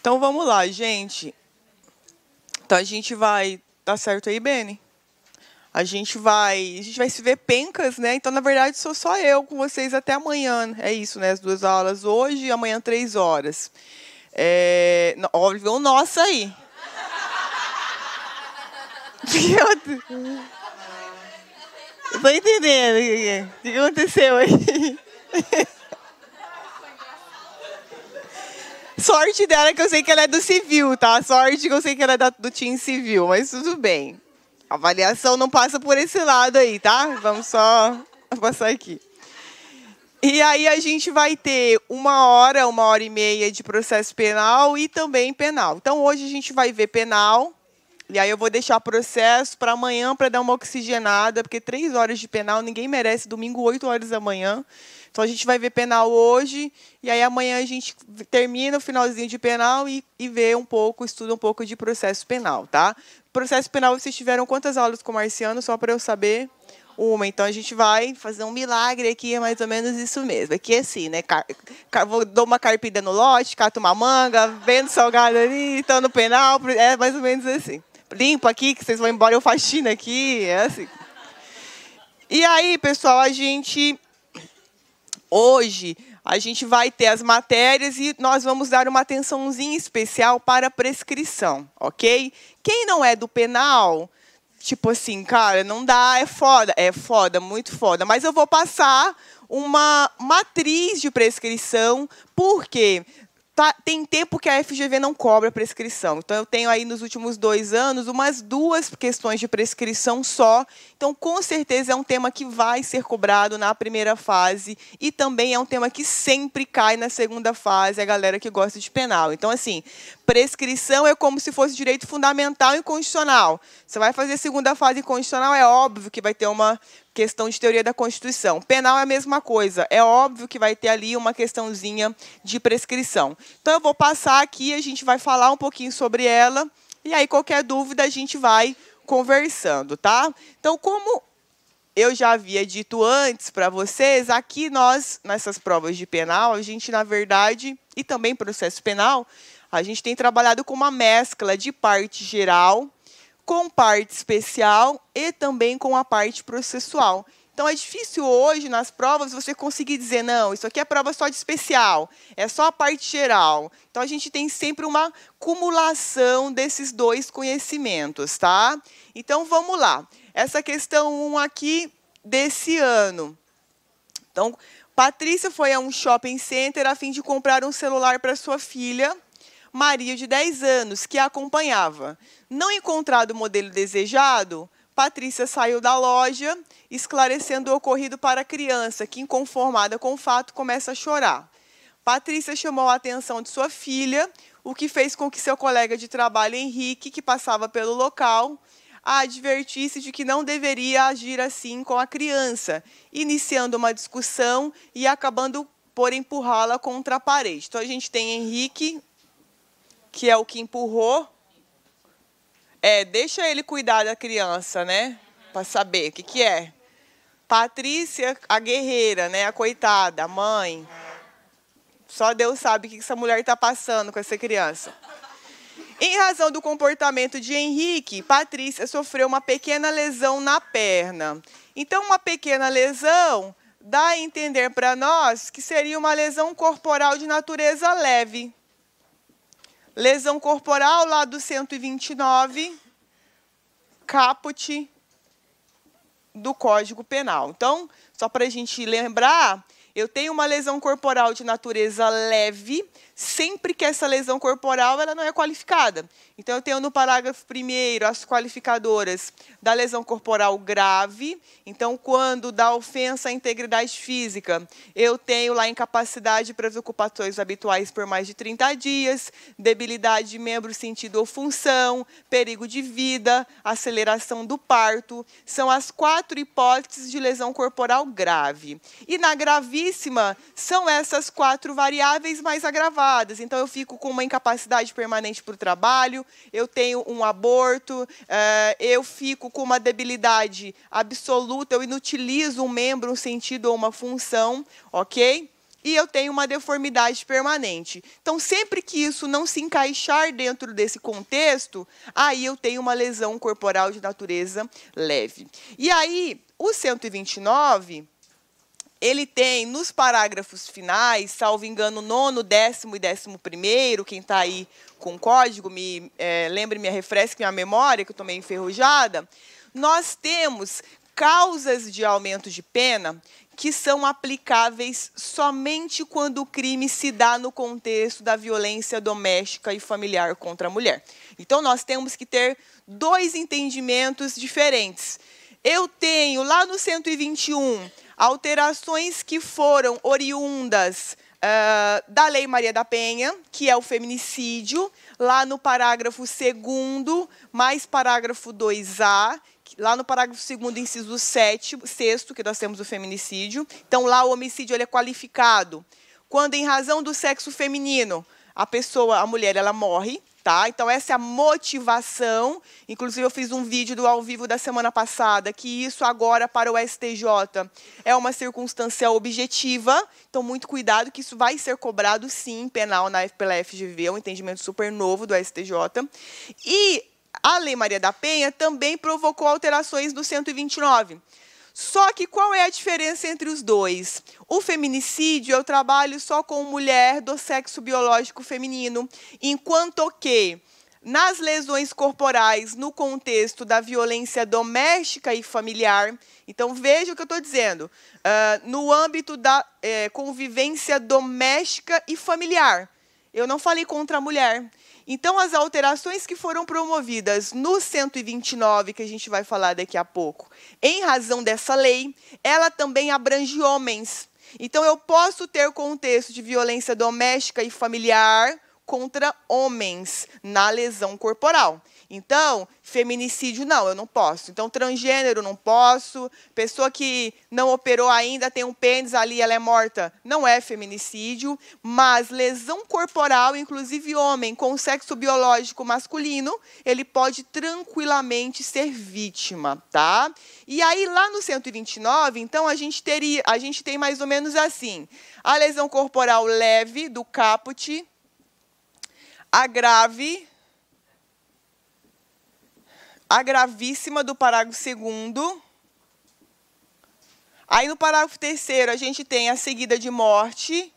Então vamos lá, gente. Então a gente vai. Tá certo aí, Beni? A gente vai. A gente vai se ver pencas, né? Então, na verdade, sou só eu com vocês até amanhã. É isso, né? As duas aulas hoje e amanhã três horas. É, óbvio, o nosso aí. Eu tô entendendo o que aconteceu aí. Sorte dela que eu sei que ela é do civil, tá? Sorte que eu sei que ela é do time civil, mas tudo bem. A avaliação não passa por esse lado aí, tá? Vamos só passar aqui. E aí a gente vai ter uma hora, uma hora e meia de processo penal e também penal. Então hoje a gente vai ver penal. E aí eu vou deixar processo para amanhã para dar uma oxigenada, porque três horas de penal ninguém merece. Domingo, oito horas da manhã. Então a gente vai ver penal hoje, e aí amanhã a gente termina o finalzinho de penal e, e vê um pouco, estuda um pouco de processo penal, tá? Processo penal, vocês tiveram quantas aulas com o Marciano, só para eu saber? uma. Então a gente vai fazer um milagre aqui, é mais ou menos isso mesmo. Aqui é assim, né? Car... Car... Vou dou uma carpida no lote, cato uma manga, vendo salgado ali, tô então, no penal. É mais ou menos assim. Limpo aqui, que vocês vão embora, eu faxina aqui, é assim. E aí, pessoal, a gente. Hoje, a gente vai ter as matérias e nós vamos dar uma atençãozinha especial para a prescrição, ok? Quem não é do penal, Tipo assim, cara, não dá, é foda, é foda, muito foda. Mas eu vou passar uma matriz de prescrição, porque Tá, tem tempo que a FGV não cobra prescrição. Então, eu tenho aí nos últimos dois anos umas duas questões de prescrição só. Então, com certeza é um tema que vai ser cobrado na primeira fase e também é um tema que sempre cai na segunda fase, a galera que gosta de penal. Então, assim, prescrição é como se fosse direito fundamental e constitucional. Você vai fazer segunda fase constitucional, é óbvio que vai ter uma questão de teoria da Constituição. Penal é a mesma coisa. É óbvio que vai ter ali uma questãozinha de prescrição. Então, eu vou passar aqui, a gente vai falar um pouquinho sobre ela, e aí qualquer dúvida a gente vai conversando, tá? Então, como eu já havia dito antes para vocês, aqui nós, nessas provas de penal, a gente, na verdade, e também processo penal, a gente tem trabalhado com uma mescla de parte geral com parte especial e também com a parte processual. Então é difícil hoje nas provas você conseguir dizer não, isso aqui é prova só de especial, é só a parte geral. Então a gente tem sempre uma acumulação desses dois conhecimentos, tá? Então vamos lá. Essa questão 1 um aqui desse ano. Então, Patrícia foi a um shopping center a fim de comprar um celular para sua filha Maria de 10 anos, que a acompanhava. Não encontrado o modelo desejado, Patrícia saiu da loja, esclarecendo o ocorrido para a criança, que, inconformada com o fato, começa a chorar. Patrícia chamou a atenção de sua filha, o que fez com que seu colega de trabalho, Henrique, que passava pelo local, a advertisse de que não deveria agir assim com a criança, iniciando uma discussão e acabando por empurrá-la contra a parede. Então a gente tem Henrique, que é o que empurrou. É, deixa ele cuidar da criança, né? Para saber o que, que é. Patrícia, a guerreira, né? A coitada, a mãe. Só Deus sabe o que essa mulher está passando com essa criança. Em razão do comportamento de Henrique, Patrícia sofreu uma pequena lesão na perna. Então, uma pequena lesão dá a entender para nós que seria uma lesão corporal de natureza leve. Lesão corporal lá do 129, caput do Código Penal. Então, só para a gente lembrar, eu tenho uma lesão corporal de natureza leve sempre que essa lesão corporal ela não é qualificada. Então, eu tenho no parágrafo primeiro as qualificadoras da lesão corporal grave. Então, quando dá ofensa à integridade física, eu tenho lá incapacidade para as ocupações habituais por mais de 30 dias, debilidade de membro, sentido ou função, perigo de vida, aceleração do parto. São as quatro hipóteses de lesão corporal grave. E na gravíssima, são essas quatro variáveis mais agravadas então, eu fico com uma incapacidade permanente para o trabalho, eu tenho um aborto, eh, eu fico com uma debilidade absoluta, eu inutilizo um membro, um sentido ou uma função, ok? e eu tenho uma deformidade permanente. Então, sempre que isso não se encaixar dentro desse contexto, aí eu tenho uma lesão corporal de natureza leve. E aí, o 129 ele tem nos parágrafos finais, salvo engano, nono, décimo e décimo primeiro, quem está aí com código, me é, lembre, me refresque minha memória, que eu tomei enferrujada, nós temos causas de aumento de pena que são aplicáveis somente quando o crime se dá no contexto da violência doméstica e familiar contra a mulher. Então, nós temos que ter dois entendimentos diferentes eu tenho lá no 121 alterações que foram oriundas Uh, da Lei Maria da Penha, que é o feminicídio, lá no parágrafo 2, mais parágrafo 2A, lá no parágrafo 2, inciso 7, 6, que nós temos o feminicídio. Então, lá o homicídio ele é qualificado. Quando, em razão do sexo feminino, a pessoa, a mulher, ela morre, Tá? Então, essa é a motivação. Inclusive, eu fiz um vídeo do ao vivo da semana passada que isso agora para o STJ é uma circunstância objetiva. Então, muito cuidado que isso vai ser cobrado, sim, penal na pela FGV, é um entendimento super novo do STJ. E a Lei Maria da Penha também provocou alterações do 129. Só que qual é a diferença entre os dois? O feminicídio é o trabalho só com mulher do sexo biológico feminino, enquanto que nas lesões corporais no contexto da violência doméstica e familiar. Então, veja o que eu estou dizendo. Uh, no âmbito da eh, convivência doméstica e familiar. Eu não falei contra a mulher. Então, as alterações que foram promovidas no 129, que a gente vai falar daqui a pouco, em razão dessa lei, ela também abrange homens. Então, eu posso ter contexto de violência doméstica e familiar contra homens na lesão corporal. Então, feminicídio não, eu não posso. Então, transgênero não posso. Pessoa que não operou ainda, tem um pênis ali, ela é morta, não é feminicídio. Mas lesão corporal, inclusive homem com sexo biológico masculino, ele pode tranquilamente ser vítima, tá? E aí lá no 129, então a gente teria, a gente tem mais ou menos assim: a lesão corporal leve do caput, a grave a gravíssima do parágrafo segundo. Aí no parágrafo terceiro a gente tem a seguida de morte.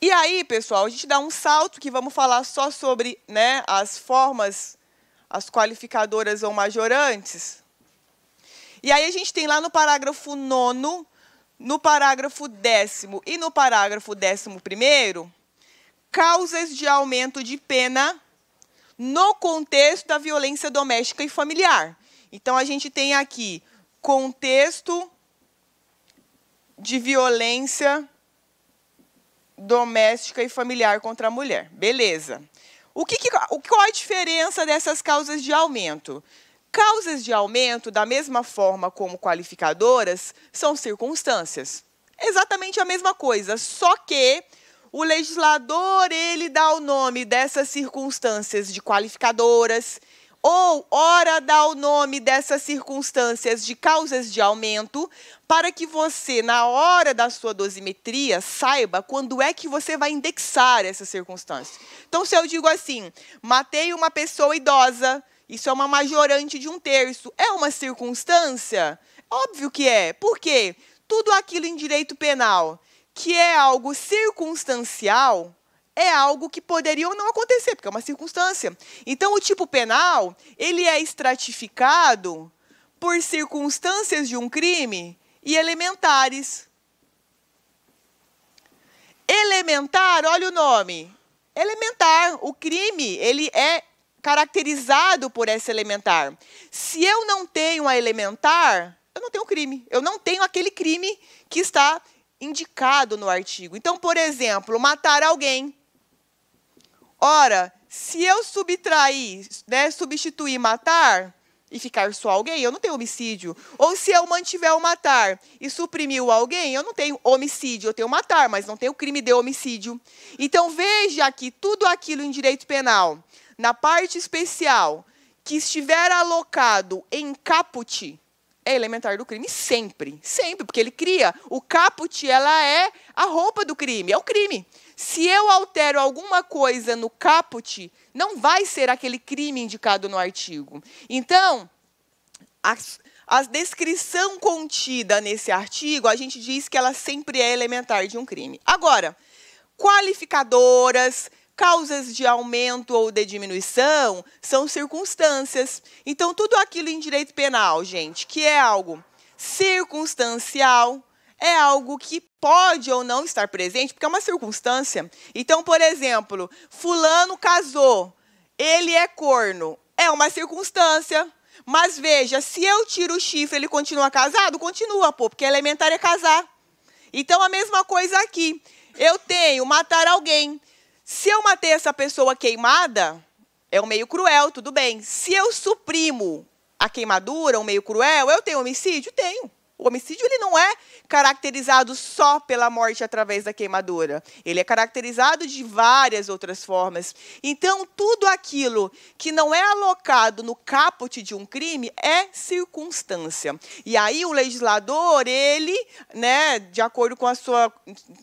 E aí, pessoal, a gente dá um salto que vamos falar só sobre né, as formas, as qualificadoras ou majorantes. E aí a gente tem lá no parágrafo nono, no parágrafo décimo e no parágrafo décimo primeiro, causas de aumento de pena no contexto da violência doméstica e familiar. Então, a gente tem aqui contexto de violência doméstica e familiar contra a mulher. Beleza. O que, que, qual a diferença dessas causas de aumento? Causas de aumento, da mesma forma como qualificadoras, são circunstâncias. Exatamente a mesma coisa, só que o legislador, ele dá o nome dessas circunstâncias de qualificadoras, ou ora dá o nome dessas circunstâncias de causas de aumento, para que você, na hora da sua dosimetria, saiba quando é que você vai indexar essas circunstâncias. Então, se eu digo assim, matei uma pessoa idosa, isso é uma majorante de um terço, é uma circunstância? Óbvio que é. Por quê? Tudo aquilo em direito penal que é algo circunstancial, é algo que poderia ou não acontecer, porque é uma circunstância. Então, o tipo penal, ele é estratificado por circunstâncias de um crime e elementares. Elementar, olha o nome. Elementar, o crime, ele é caracterizado por essa elementar. Se eu não tenho a elementar, eu não tenho crime. Eu não tenho aquele crime que está indicado no artigo. Então, por exemplo, matar alguém. Ora, se eu subtrair, né, substituir matar e ficar só alguém, eu não tenho homicídio. Ou se eu mantiver o matar e suprimir o alguém, eu não tenho homicídio, eu tenho matar, mas não tenho crime de homicídio. Então veja que tudo aquilo em direito penal, na parte especial, que estiver alocado em caput, é elementar do crime sempre, sempre, porque ele cria o caput, ela é a roupa do crime, é o crime. Se eu altero alguma coisa no caput, não vai ser aquele crime indicado no artigo. Então, a, descrição contida nesse artigo, a gente diz que ela sempre é elementar de um crime. Agora, qualificadoras, Causas de aumento ou de diminuição são circunstâncias. Então, tudo aquilo em direito penal, gente, que é algo circunstancial, é algo que pode ou não estar presente, porque é uma circunstância. Então, por exemplo, Fulano casou, ele é corno. É uma circunstância. Mas veja, se eu tiro o chifre, ele continua casado? Continua, pô, porque é elementar é casar. Então, a mesma coisa aqui. Eu tenho matar alguém. Se eu matei essa pessoa queimada, é um meio cruel, tudo bem. Se eu suprimo a queimadura, um meio cruel, eu tenho homicídio? Tenho o homicídio ele não é caracterizado só pela morte através da queimadura. Ele é caracterizado de várias outras formas. Então, tudo aquilo que não é alocado no caput de um crime é circunstância. E aí o legislador, ele, né, de acordo com a sua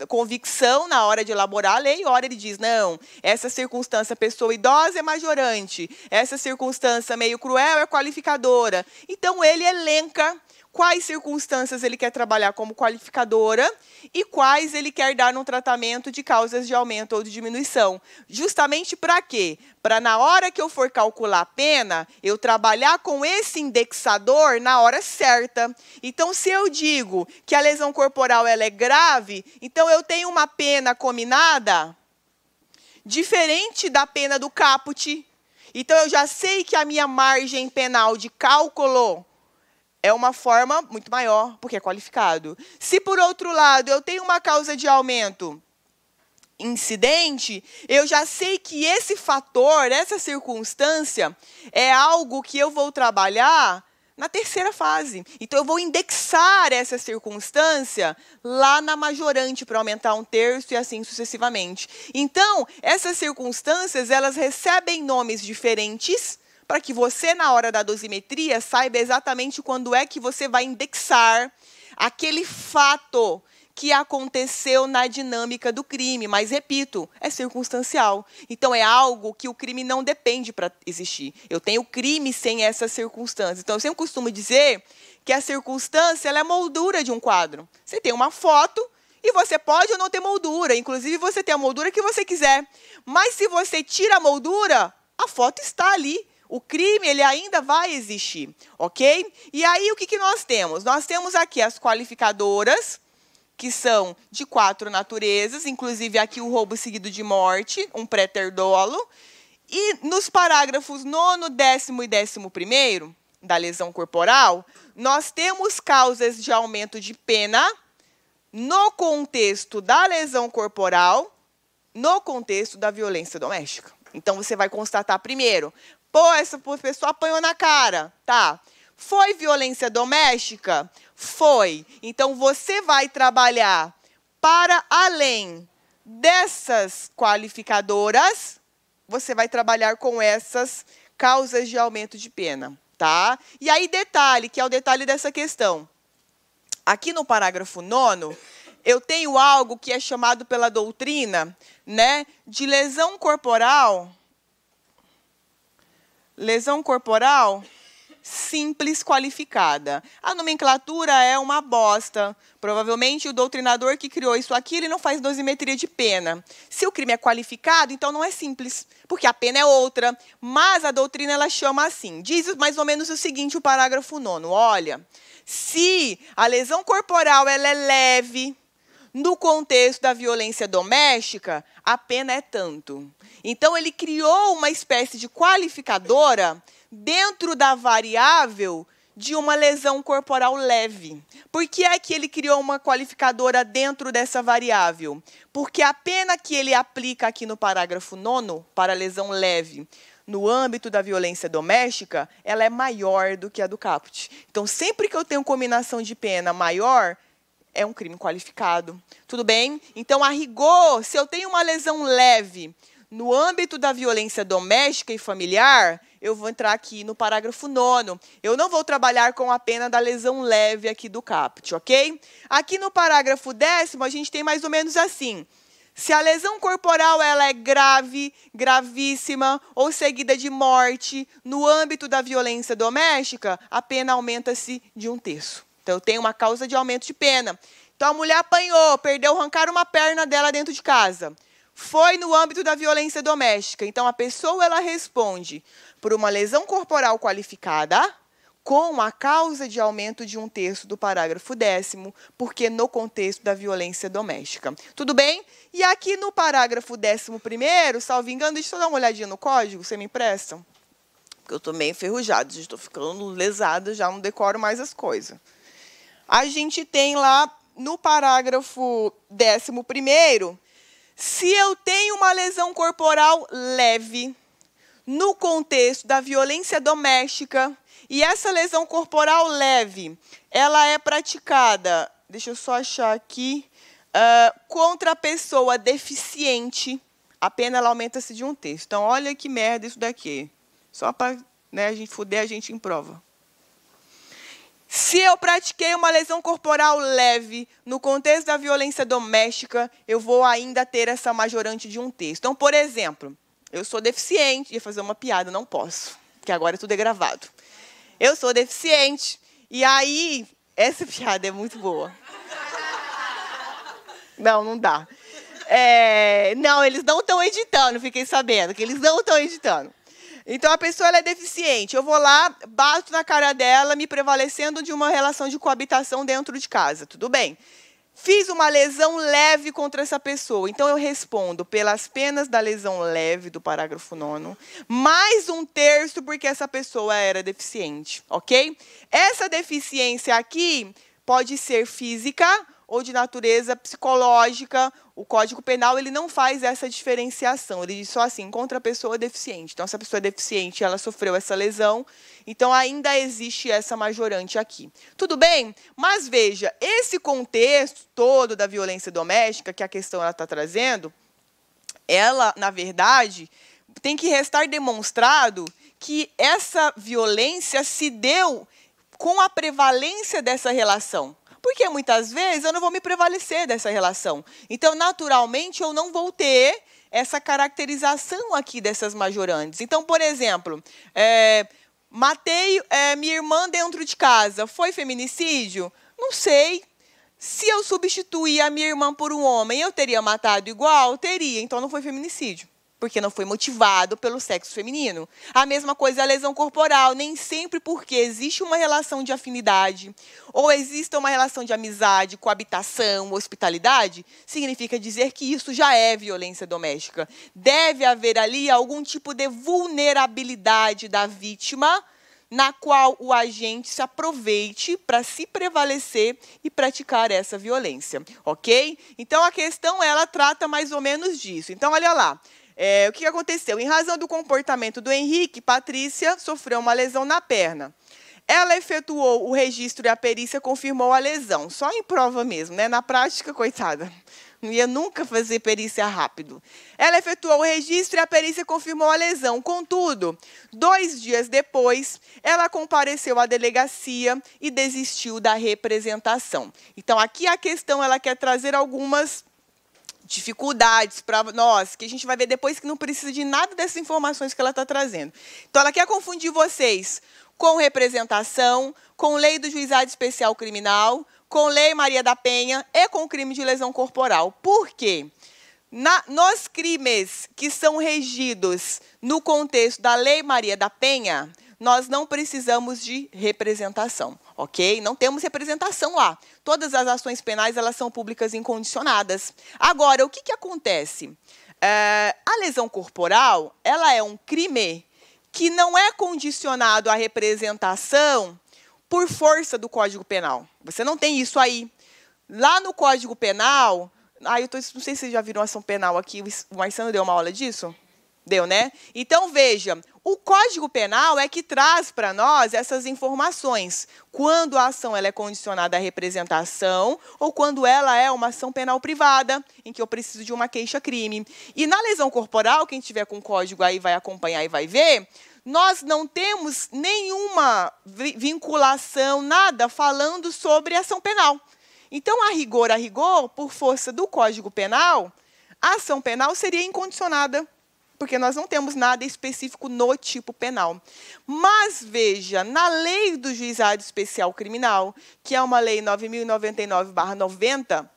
convicção na hora de elaborar a lei, hora ele diz: "Não, essa circunstância pessoa idosa é majorante, essa circunstância meio cruel é qualificadora". Então ele elenca quais circunstâncias ele quer trabalhar como qualificadora e quais ele quer dar um tratamento de causas de aumento ou de diminuição. Justamente para quê? Para na hora que eu for calcular a pena, eu trabalhar com esse indexador na hora certa. Então, se eu digo que a lesão corporal ela é grave, então eu tenho uma pena combinada diferente da pena do caput. Então, eu já sei que a minha margem penal de cálculo é uma forma muito maior, porque é qualificado. Se, por outro lado, eu tenho uma causa de aumento incidente, eu já sei que esse fator, essa circunstância, é algo que eu vou trabalhar na terceira fase. Então, eu vou indexar essa circunstância lá na majorante para aumentar um terço e assim sucessivamente. Então, essas circunstâncias, elas recebem nomes diferentes para que você, na hora da dosimetria, saiba exatamente quando é que você vai indexar aquele fato que aconteceu na dinâmica do crime, mas repito, é circunstancial. Então é algo que o crime não depende para existir. Eu tenho crime sem essas circunstâncias. Então eu sempre costumo dizer que a circunstância é a moldura de um quadro. Você tem uma foto e você pode ou não ter moldura, inclusive você tem a moldura que você quiser. Mas se você tira a moldura, a foto está ali, o crime ele ainda vai existir, ok? E aí o que, que nós temos? Nós temos aqui as qualificadoras, que são de quatro naturezas, inclusive aqui o roubo seguido de morte, um pré-terdolo. E nos parágrafos 9, 10 e 11 da lesão corporal, nós temos causas de aumento de pena no contexto da lesão corporal, no contexto da violência doméstica. Então, você vai constatar primeiro Pô, essa pessoa apanhou na cara. Tá. Foi violência doméstica? Foi. Então você vai trabalhar para além dessas qualificadoras, você vai trabalhar com essas causas de aumento de pena, tá? E aí detalhe, que é o detalhe dessa questão. Aqui no parágrafo 9, eu tenho algo que é chamado pela doutrina, né, de lesão corporal Lesão corporal simples qualificada. A nomenclatura é uma bosta. Provavelmente o doutrinador que criou isso aqui, ele não faz dosimetria de pena. Se o crime é qualificado, então não é simples, porque a pena é outra, mas a doutrina ela chama assim. Diz mais ou menos o seguinte, o parágrafo 9. Olha, se a lesão corporal ela é leve, no contexto da violência doméstica, a pena é tanto. Então, ele criou uma espécie de qualificadora dentro da variável de uma lesão corporal leve. Por que é que ele criou uma qualificadora dentro dessa variável? Porque a pena que ele aplica aqui no parágrafo 9 para lesão leve no âmbito da violência doméstica, ela é maior do que a do caput. Então, sempre que eu tenho combinação de pena maior, é um crime qualificado. Tudo bem? Então, a rigor, se eu tenho uma lesão leve no âmbito da violência doméstica e familiar, eu vou entrar aqui no parágrafo 9. Eu não vou trabalhar com a pena da lesão leve aqui do caput, ok? Aqui no parágrafo 10, a gente tem mais ou menos assim. Se a lesão corporal ela é grave, gravíssima ou seguida de morte no âmbito da violência doméstica, a pena aumenta-se de um terço. Então tem uma causa de aumento de pena. Então a mulher apanhou, perdeu, arrancaram uma perna dela dentro de casa. Foi no âmbito da violência doméstica. Então a pessoa ela responde por uma lesão corporal qualificada com a causa de aumento de um terço do parágrafo décimo, porque no contexto da violência doméstica. Tudo bem? E aqui no parágrafo décimo primeiro, salvo engano, deixa eu dar uma olhadinha no código, você me empresta? Porque eu estou meio enferrujado, estou ficando lesada, já não decoro mais as coisas a gente tem lá no parágrafo 11, se eu tenho uma lesão corporal leve no contexto da violência doméstica, e essa lesão corporal leve, ela é praticada, deixa eu só achar aqui, uh, contra a pessoa deficiente, a pena aumenta-se de um terço. Então, olha que merda isso daqui. Só para né, a gente fuder a gente em prova. Se eu pratiquei uma lesão corporal leve no contexto da violência doméstica, eu vou ainda ter essa majorante de um texto. Então, por exemplo, eu sou deficiente, ia fazer uma piada, não posso, porque agora tudo é gravado. Eu sou deficiente, e aí essa piada é muito boa. Não, não dá. É, não, eles não estão editando, fiquei sabendo que eles não estão editando. Então a pessoa é deficiente. Eu vou lá, bato na cara dela, me prevalecendo de uma relação de coabitação dentro de casa. Tudo bem. Fiz uma lesão leve contra essa pessoa. Então eu respondo pelas penas da lesão leve do parágrafo 9, mais um terço porque essa pessoa era deficiente, ok? Essa deficiência aqui pode ser física ou de natureza psicológica, o Código Penal ele não faz essa diferenciação. Ele diz só assim, contra a pessoa deficiente. Então, se a pessoa é deficiente, ela sofreu essa lesão, então ainda existe essa majorante aqui. Tudo bem? Mas veja, esse contexto todo da violência doméstica que a questão está trazendo, ela, na verdade, tem que restar demonstrado que essa violência se deu com a prevalência dessa relação. Porque muitas vezes eu não vou me prevalecer dessa relação. Então, naturalmente, eu não vou ter essa caracterização aqui dessas majorantes. Então, por exemplo, é, matei é, minha irmã dentro de casa, foi feminicídio? Não sei. Se eu substituir a minha irmã por um homem, eu teria matado igual? Teria, então não foi feminicídio porque não foi motivado pelo sexo feminino. A mesma coisa é a lesão corporal, nem sempre porque existe uma relação de afinidade ou existe uma relação de amizade, coabitação, hospitalidade, significa dizer que isso já é violência doméstica. Deve haver ali algum tipo de vulnerabilidade da vítima na qual o agente se aproveite para se prevalecer e praticar essa violência, ok? Então a questão ela trata mais ou menos disso. Então olha lá, é, o que aconteceu? Em razão do comportamento do Henrique, Patrícia sofreu uma lesão na perna. Ela efetuou o registro e a perícia confirmou a lesão, só em prova mesmo, né? Na prática, coitada, não ia nunca fazer perícia rápido. Ela efetuou o registro e a perícia confirmou a lesão. Contudo, dois dias depois, ela compareceu à delegacia e desistiu da representação. Então, aqui a questão ela quer trazer algumas dificuldades para nós, que a gente vai ver depois que não precisa de nada dessas informações que ela está trazendo. Então, ela quer confundir vocês com representação, com lei do juizado especial criminal, com lei Maria da Penha e com crime de lesão corporal. Por quê? Na, nos crimes que são regidos no contexto da lei Maria da Penha, nós não precisamos de representação, ok? Não temos representação lá. Todas as ações penais elas são públicas incondicionadas. Agora, o que, que acontece? É, a lesão corporal ela é um crime que não é condicionado à representação por força do Código Penal. Você não tem isso aí. Lá no Código Penal, ah, eu tô, não sei se vocês já viram ação penal aqui, o Marcelo deu uma aula disso? Deu, né? Então veja, o Código Penal é que traz para nós essas informações. Quando a ação ela é condicionada à representação ou quando ela é uma ação penal privada, em que eu preciso de uma queixa-crime. E na lesão corporal, quem tiver com código aí vai acompanhar e vai ver, nós não temos nenhuma vinculação, nada falando sobre ação penal. Então, a rigor, a rigor, por força do Código Penal, a ação penal seria incondicionada porque nós não temos nada específico no tipo penal. Mas veja, na lei do Juizado Especial Criminal, que é uma lei 9099/90,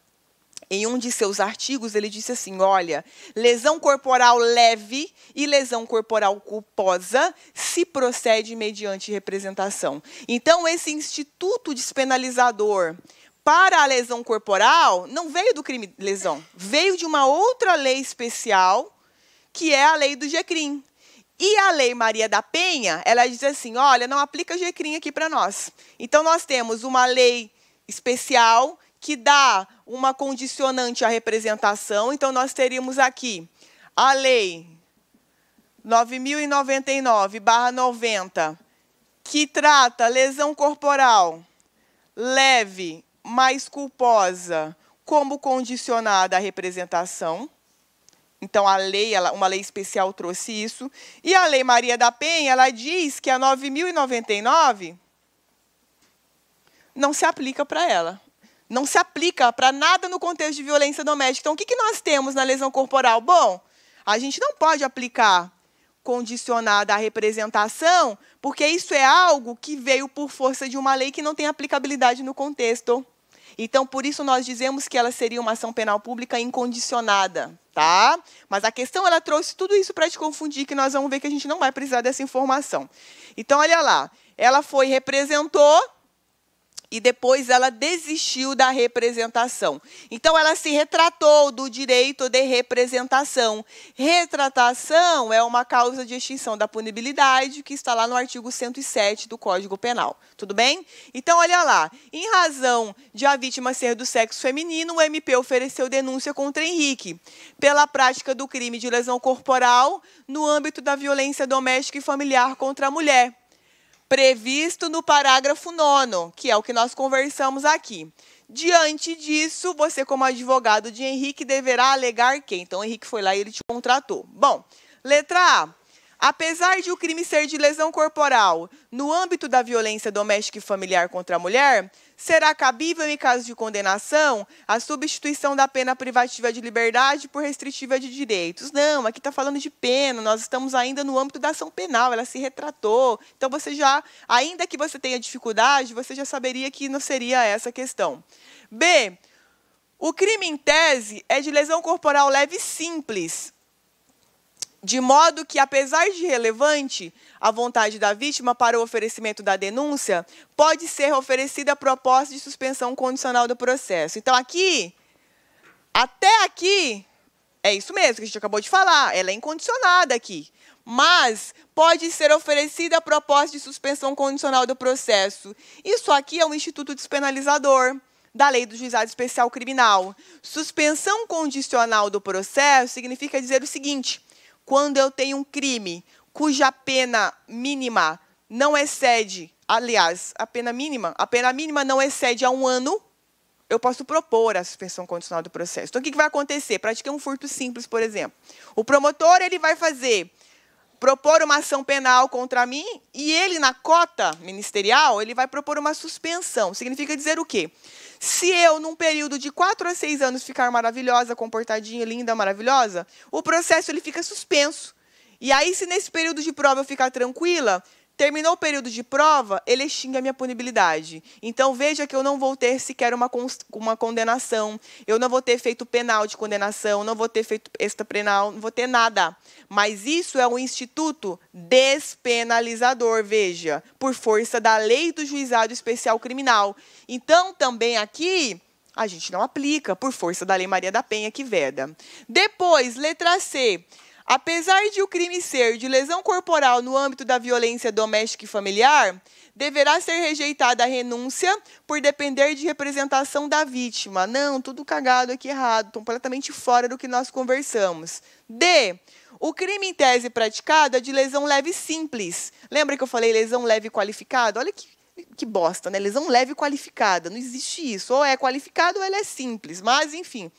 em um de seus artigos, ele disse assim: olha, lesão corporal leve e lesão corporal culposa se procede mediante representação. Então, esse instituto despenalizador para a lesão corporal não veio do crime de lesão, veio de uma outra lei especial que é a lei do Jecrim. E a lei Maria da Penha, ela diz assim: olha, não aplica Jecrim aqui para nós. Então nós temos uma lei especial que dá uma condicionante à representação. Então nós teríamos aqui a lei 9099/90, que trata lesão corporal leve mais culposa como condicionada à representação. Então a lei, ela, uma lei especial trouxe isso. E a lei Maria da Penha, ela diz que a 9099 não se aplica para ela. Não se aplica para nada no contexto de violência doméstica. Então o que, que nós temos na lesão corporal? Bom, a gente não pode aplicar condicionada à representação, porque isso é algo que veio por força de uma lei que não tem aplicabilidade no contexto. Então, por isso nós dizemos que ela seria uma ação penal pública incondicionada, tá? Mas a questão ela trouxe tudo isso para te confundir que nós vamos ver que a gente não vai precisar dessa informação. Então, olha lá, ela foi representou e depois ela desistiu da representação. Então ela se retratou do direito de representação. Retratação é uma causa de extinção da punibilidade que está lá no artigo 107 do Código Penal. Tudo bem? Então olha lá, em razão de a vítima ser do sexo feminino, o MP ofereceu denúncia contra Henrique pela prática do crime de lesão corporal no âmbito da violência doméstica e familiar contra a mulher previsto no parágrafo 9, que é o que nós conversamos aqui. Diante disso, você, como advogado de Henrique, deverá alegar quem? Então, Henrique foi lá e ele te contratou. Bom, letra A. Apesar de o crime ser de lesão corporal no âmbito da violência doméstica e familiar contra a mulher, será cabível, em caso de condenação, a substituição da pena privativa de liberdade por restritiva de direitos. Não, aqui está falando de pena, nós estamos ainda no âmbito da ação penal, ela se retratou. Então, você já, ainda que você tenha dificuldade, você já saberia que não seria essa a questão. B. O crime em tese é de lesão corporal leve simples, de modo que, apesar de relevante, a vontade da vítima para o oferecimento da denúncia pode ser oferecida a proposta de suspensão condicional do processo. Então, aqui, até aqui, é isso mesmo que a gente acabou de falar, ela é incondicionada aqui. Mas pode ser oferecida a proposta de suspensão condicional do processo. Isso aqui é um instituto despenalizador da lei do juizado especial criminal. Suspensão condicional do processo significa dizer o seguinte: quando eu tenho um crime cuja pena mínima não excede, aliás, a pena mínima, a pena mínima não excede a um ano, eu posso propor a suspensão condicional do processo. Então, o que vai acontecer? Pratiquei um furto simples, por exemplo. O promotor ele vai fazer propor uma ação penal contra mim e ele, na cota ministerial, ele vai propor uma suspensão. Significa dizer o quê? Se eu, num período de quatro a seis anos, ficar maravilhosa, comportadinha, linda, maravilhosa, o processo ele fica suspenso. E aí, se nesse período de prova eu ficar tranquila, Terminou o período de prova, ele extingue a minha punibilidade. Então veja que eu não vou ter sequer uma, uma condenação, eu não vou ter feito penal de condenação, não vou ter feito extra penal, não vou ter nada. Mas isso é um instituto despenalizador, veja, por força da lei do juizado especial criminal. Então também aqui a gente não aplica por força da lei Maria da Penha que veda. Depois, letra C. Apesar de o crime ser de lesão corporal no âmbito da violência doméstica e familiar, deverá ser rejeitada a renúncia por depender de representação da vítima. Não, tudo cagado aqui errado, completamente fora do que nós conversamos. D. O crime em tese praticado é de lesão leve simples. Lembra que eu falei lesão leve qualificada? Olha que, que bosta, né? Lesão leve qualificada. Não existe isso. Ou é qualificado ou ela é simples. Mas, enfim,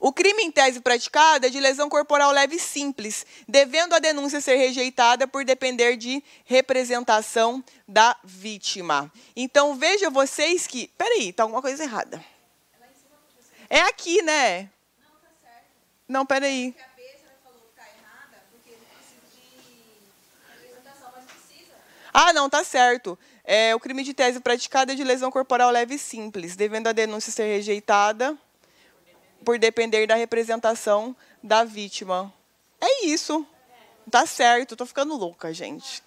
o crime em tese praticado é de lesão corporal leve simples, devendo a denúncia ser rejeitada por depender de representação da vítima. Então veja vocês que. Peraí, tá alguma coisa errada. É aqui, né? Não, tá certo. Não, peraí. Ah, não, tá certo. É, o crime de tese praticado é de lesão corporal leve e simples, devendo a denúncia ser rejeitada por depender da representação da vítima. É isso. Tá certo, tô ficando louca, gente.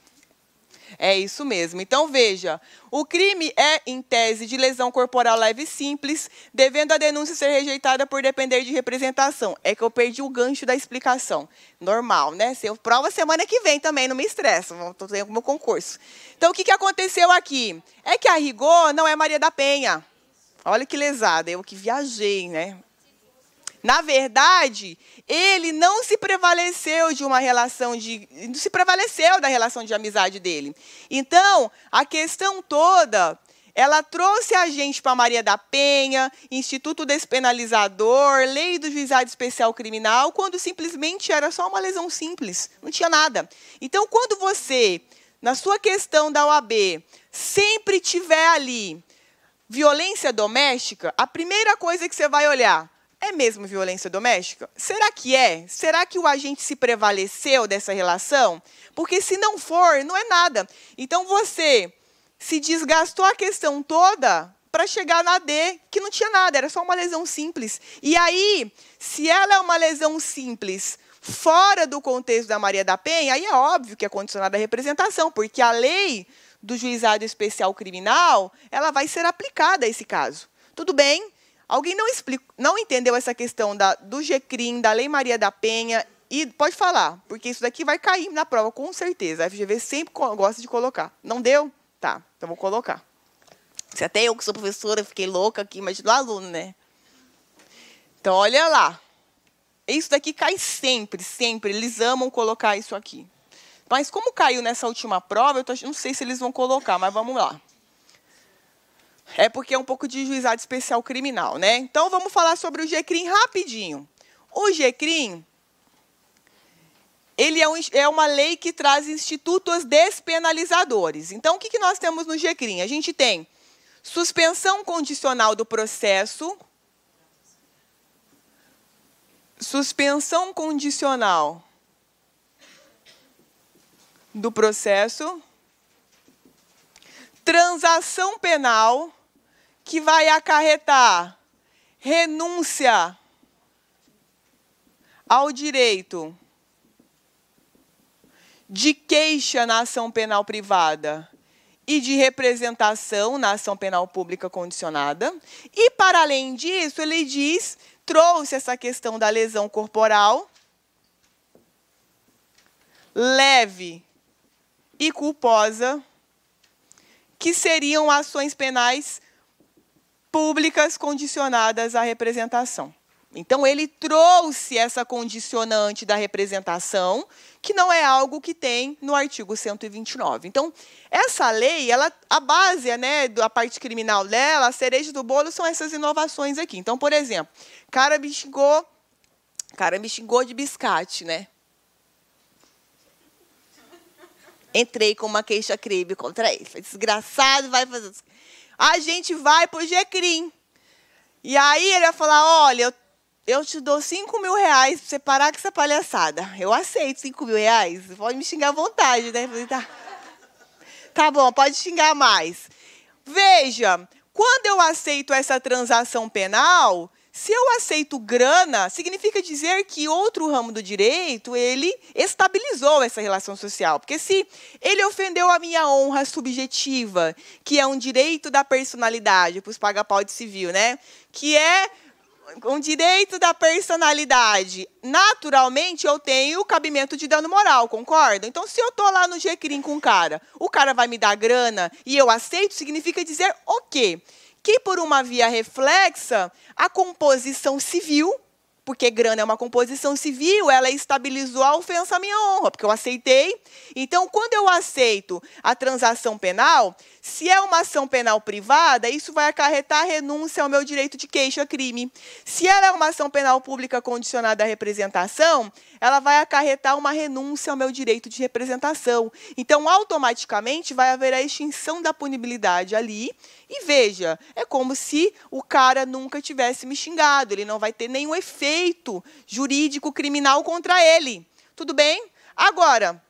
É isso mesmo. Então veja, o crime é em tese de lesão corporal leve e simples, devendo a denúncia ser rejeitada por depender de representação. É que eu perdi o gancho da explicação. Normal, né? Se eu prova semana que vem também, não me estressa. Eu o meu concurso. Então o que, que aconteceu aqui? É que a rigor não é Maria da Penha. Olha que lesada, eu que viajei, né? Na verdade, ele não se prevaleceu de uma relação de. não se prevaleceu da relação de amizade dele. Então, a questão toda. Ela trouxe a gente para Maria da Penha, Instituto Despenalizador, Lei do Juizado Especial Criminal, quando simplesmente era só uma lesão simples, não tinha nada. Então, quando você, na sua questão da OAB, sempre tiver ali violência doméstica, a primeira coisa que você vai olhar é mesmo violência doméstica? Será que é? Será que o agente se prevaleceu dessa relação? Porque se não for, não é nada. Então você se desgastou a questão toda para chegar na D, que não tinha nada, era só uma lesão simples. E aí, se ela é uma lesão simples, fora do contexto da Maria da Penha, aí é óbvio que é condicionada à representação, porque a lei do juizado especial criminal, ela vai ser aplicada a esse caso. Tudo bem Alguém não, explicou, não entendeu essa questão da, do Gecrim, da Lei Maria da Penha? E pode falar, porque isso daqui vai cair na prova, com certeza. A FGV sempre gosta de colocar. Não deu? Tá, então vou colocar. Se até eu que sou professora fiquei louca aqui, mas do aluno, né? Então, olha lá. Isso daqui cai sempre, sempre. Eles amam colocar isso aqui. Mas como caiu nessa última prova, eu tô, não sei se eles vão colocar, mas vamos lá. É porque é um pouco de juizado especial criminal, né? Então vamos falar sobre o GECRIM rapidinho. O GECRIM ele é, um, é, uma lei que traz institutos despenalizadores. Então, o que, que nós temos no GECRIM? A gente tem suspensão condicional do processo, suspensão condicional do processo, transação penal, que vai acarretar renúncia ao direito de queixa na ação penal privada e de representação na ação penal pública condicionada. E, para além disso, ele diz, trouxe essa questão da lesão corporal leve e culposa, que seriam ações penais públicas condicionadas à representação. Então, ele trouxe essa condicionante da representação, que não é algo que tem no artigo 129. Então, essa lei, ela, a base, né, da parte criminal dela, a cereja do bolo, são essas inovações aqui. Então, por exemplo, cara me xingou, cara me xingou de biscate, né? Entrei com uma queixa-crime contra ele. Foi desgraçado, vai fazer a gente vai para o Jecrim. E aí ele vai falar, olha, eu, eu te dou 5 mil reais para você parar com essa palhaçada. Eu aceito 5 mil reais, pode me xingar à vontade, né? tá. tá bom, pode xingar mais. Veja, quando eu aceito essa transação penal, se eu aceito grana, significa dizer que outro ramo do direito, ele estabilizou essa relação social. Porque se ele ofendeu a minha honra subjetiva, que é um direito da personalidade, para os paga-pau de civil, né? Que é um direito da personalidade. Naturalmente, eu tenho o cabimento de dano moral, concorda? Então, se eu tô lá no Jequirim com o cara, o cara vai me dar grana e eu aceito, significa dizer o quê? que, por uma via reflexa, a composição civil porque grana é uma composição civil, ela estabilizou a ofensa à minha honra, porque eu aceitei. Então, quando eu aceito a transação penal, se é uma ação penal privada, isso vai acarretar renúncia ao meu direito de queixa crime. Se ela é uma ação penal pública condicionada à representação, ela vai acarretar uma renúncia ao meu direito de representação. Então, automaticamente vai haver a extinção da punibilidade ali. E veja, é como se o cara nunca tivesse me xingado, ele não vai ter nenhum efeito direito jurídico criminal contra ele. Tudo bem? Agora,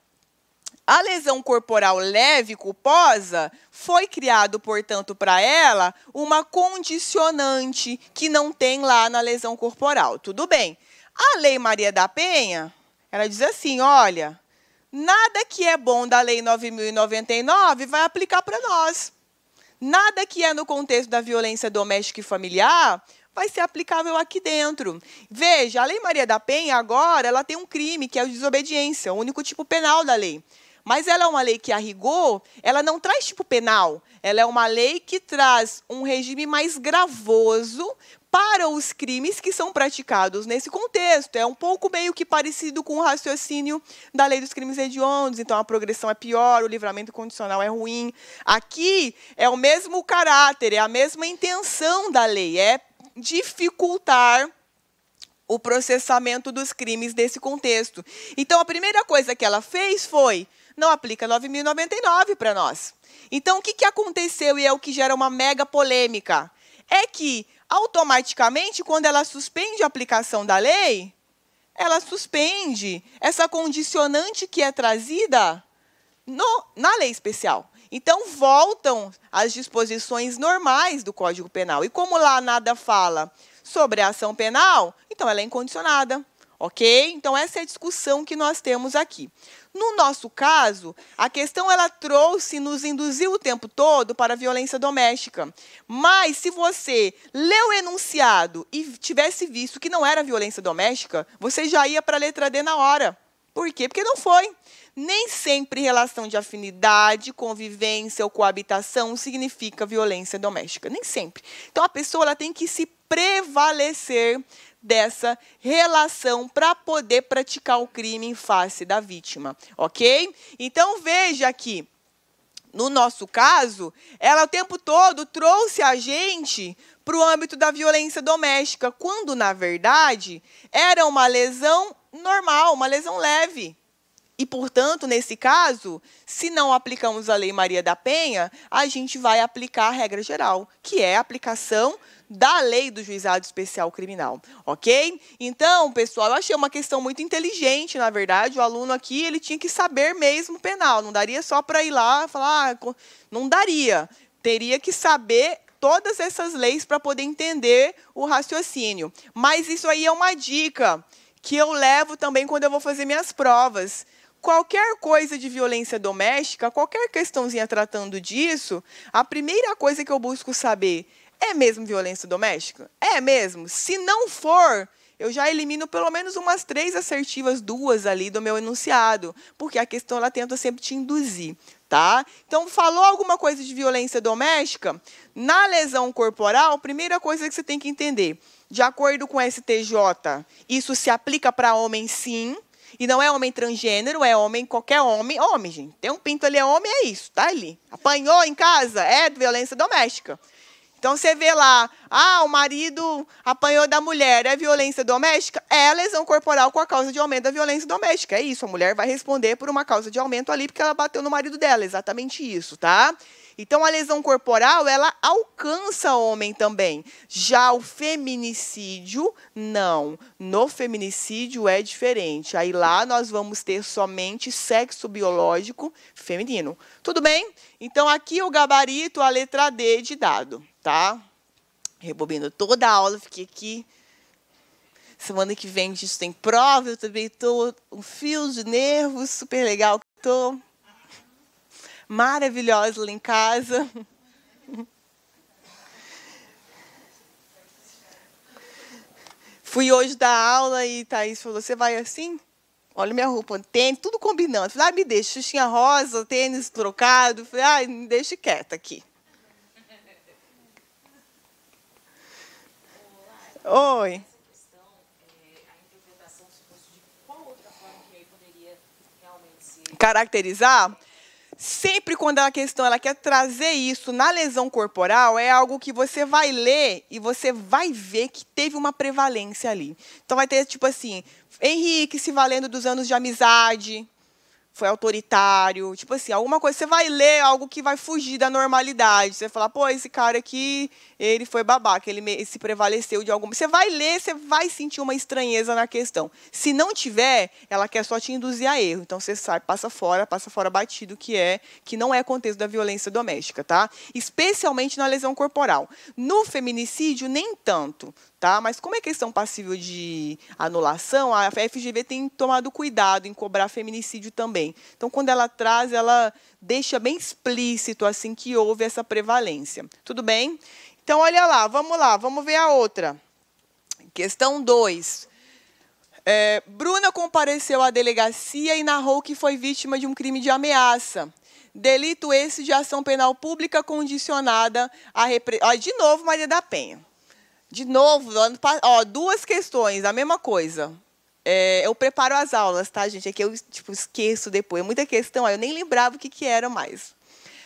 a lesão corporal leve culposa foi criado, portanto, para ela uma condicionante que não tem lá na lesão corporal. Tudo bem. A Lei Maria da Penha, ela diz assim, olha, nada que é bom da Lei 9099 vai aplicar para nós. Nada que é no contexto da violência doméstica e familiar vai ser aplicável aqui dentro. Veja, a Lei Maria da Penha agora ela tem um crime que é a desobediência, o único tipo penal da lei. Mas ela é uma lei que, a rigor, ela não traz tipo penal. Ela é uma lei que traz um regime mais gravoso para os crimes que são praticados nesse contexto. É um pouco meio que parecido com o raciocínio da lei dos crimes hediondos. Então, a progressão é pior, o livramento condicional é ruim. Aqui é o mesmo caráter, é a mesma intenção da lei, é dificultar o processamento dos crimes desse contexto. Então, a primeira coisa que ela fez foi não aplica 9.099 para nós. Então, o que, que aconteceu e é o que gera uma mega polêmica? É que, automaticamente, quando ela suspende a aplicação da lei, ela suspende essa condicionante que é trazida no, na lei especial. Então, voltam às disposições normais do Código Penal. E como lá nada fala sobre a ação penal, então ela é incondicionada. Ok? Então, essa é a discussão que nós temos aqui. No nosso caso, a questão ela trouxe, nos induziu o tempo todo para a violência doméstica. Mas se você leu o enunciado e tivesse visto que não era violência doméstica, você já ia para a letra D na hora. Por quê? Porque não foi. Nem sempre relação de afinidade, convivência ou coabitação significa violência doméstica. Nem sempre. Então a pessoa ela tem que se prevalecer dessa relação para poder praticar o crime em face da vítima, ok? Então veja aqui, no nosso caso, ela o tempo todo trouxe a gente para o âmbito da violência doméstica, quando na verdade era uma lesão normal, uma lesão leve. E, portanto, nesse caso, se não aplicamos a Lei Maria da Penha, a gente vai aplicar a regra geral, que é a aplicação da lei do juizado especial criminal, ok? Então, pessoal, eu achei uma questão muito inteligente, na verdade, o aluno aqui, ele tinha que saber mesmo penal, não daria só para ir lá e falar, ah, não daria, teria que saber todas essas leis para poder entender o raciocínio. Mas isso aí é uma dica que eu levo também quando eu vou fazer minhas provas qualquer coisa de violência doméstica, qualquer questãozinha tratando disso, a primeira coisa que eu busco saber é mesmo violência doméstica? É mesmo? Se não for, eu já elimino pelo menos umas três assertivas, duas ali do meu enunciado, porque a questão ela tenta sempre te induzir. Tá? Então, falou alguma coisa de violência doméstica? Na lesão corporal, primeira coisa que você tem que entender: de acordo com o STJ, isso se aplica para homem sim, e não é homem transgênero, é homem, qualquer homem. Homem, gente. Tem um pinto ali, é homem, é isso, tá ali. Apanhou em casa, é violência doméstica. Então você vê lá, ah, o marido apanhou da mulher, é violência doméstica? É lesão corporal com a causa de aumento da violência doméstica. É isso, a mulher vai responder por uma causa de aumento ali porque ela bateu no marido dela, exatamente isso, tá? Então a lesão corporal, ela alcança homem também. Já o feminicídio, não. No feminicídio é diferente. Aí lá nós vamos ter somente sexo biológico feminino. Tudo bem? Então aqui o gabarito, a letra D de dado, tá? Rebobindo toda a aula, fiquei aqui Semana que vem disso tem prova, eu também estou um fio de nervos, super legal que estou maravilhosa lá em casa. Fui hoje dar aula e Thaís falou: Você vai assim? Olha minha roupa, tênis, tudo combinando. Falei: Ah, me deixa, xixinha rosa, tênis trocado. Falei: Ah, me deixa quieta aqui. Oi. Caracterizar? sempre quando é a questão ela quer trazer isso na lesão corporal, é algo que você vai ler e você vai ver que teve uma prevalência ali. Então vai ter tipo assim, Henrique se valendo dos anos de amizade, foi autoritário. Tipo assim, alguma coisa. Você vai ler algo que vai fugir da normalidade. Você vai falar, pô, esse cara aqui, ele foi babaca, ele se prevaleceu de alguma. Você vai ler, você vai sentir uma estranheza na questão. Se não tiver, ela quer só te induzir a erro. Então você sai, passa fora, passa fora batido, que é que não é contexto da violência doméstica, tá? Especialmente na lesão corporal. No feminicídio, nem tanto. Tá? Mas como é questão passível de anulação, a FGV tem tomado cuidado em cobrar feminicídio também. Então, quando ela traz, ela deixa bem explícito assim que houve essa prevalência. Tudo bem? Então, olha lá, vamos lá, vamos ver a outra. Questão 2. É, Bruna compareceu à delegacia e narrou que foi vítima de um crime de ameaça delito esse de ação penal pública condicionada a Ah, de novo, Maria da Penha. De novo, ó, duas questões, a mesma coisa. É, eu preparo as aulas, tá, gente? É que eu tipo, esqueço depois. É muita questão, aí eu nem lembrava o que, que era mais.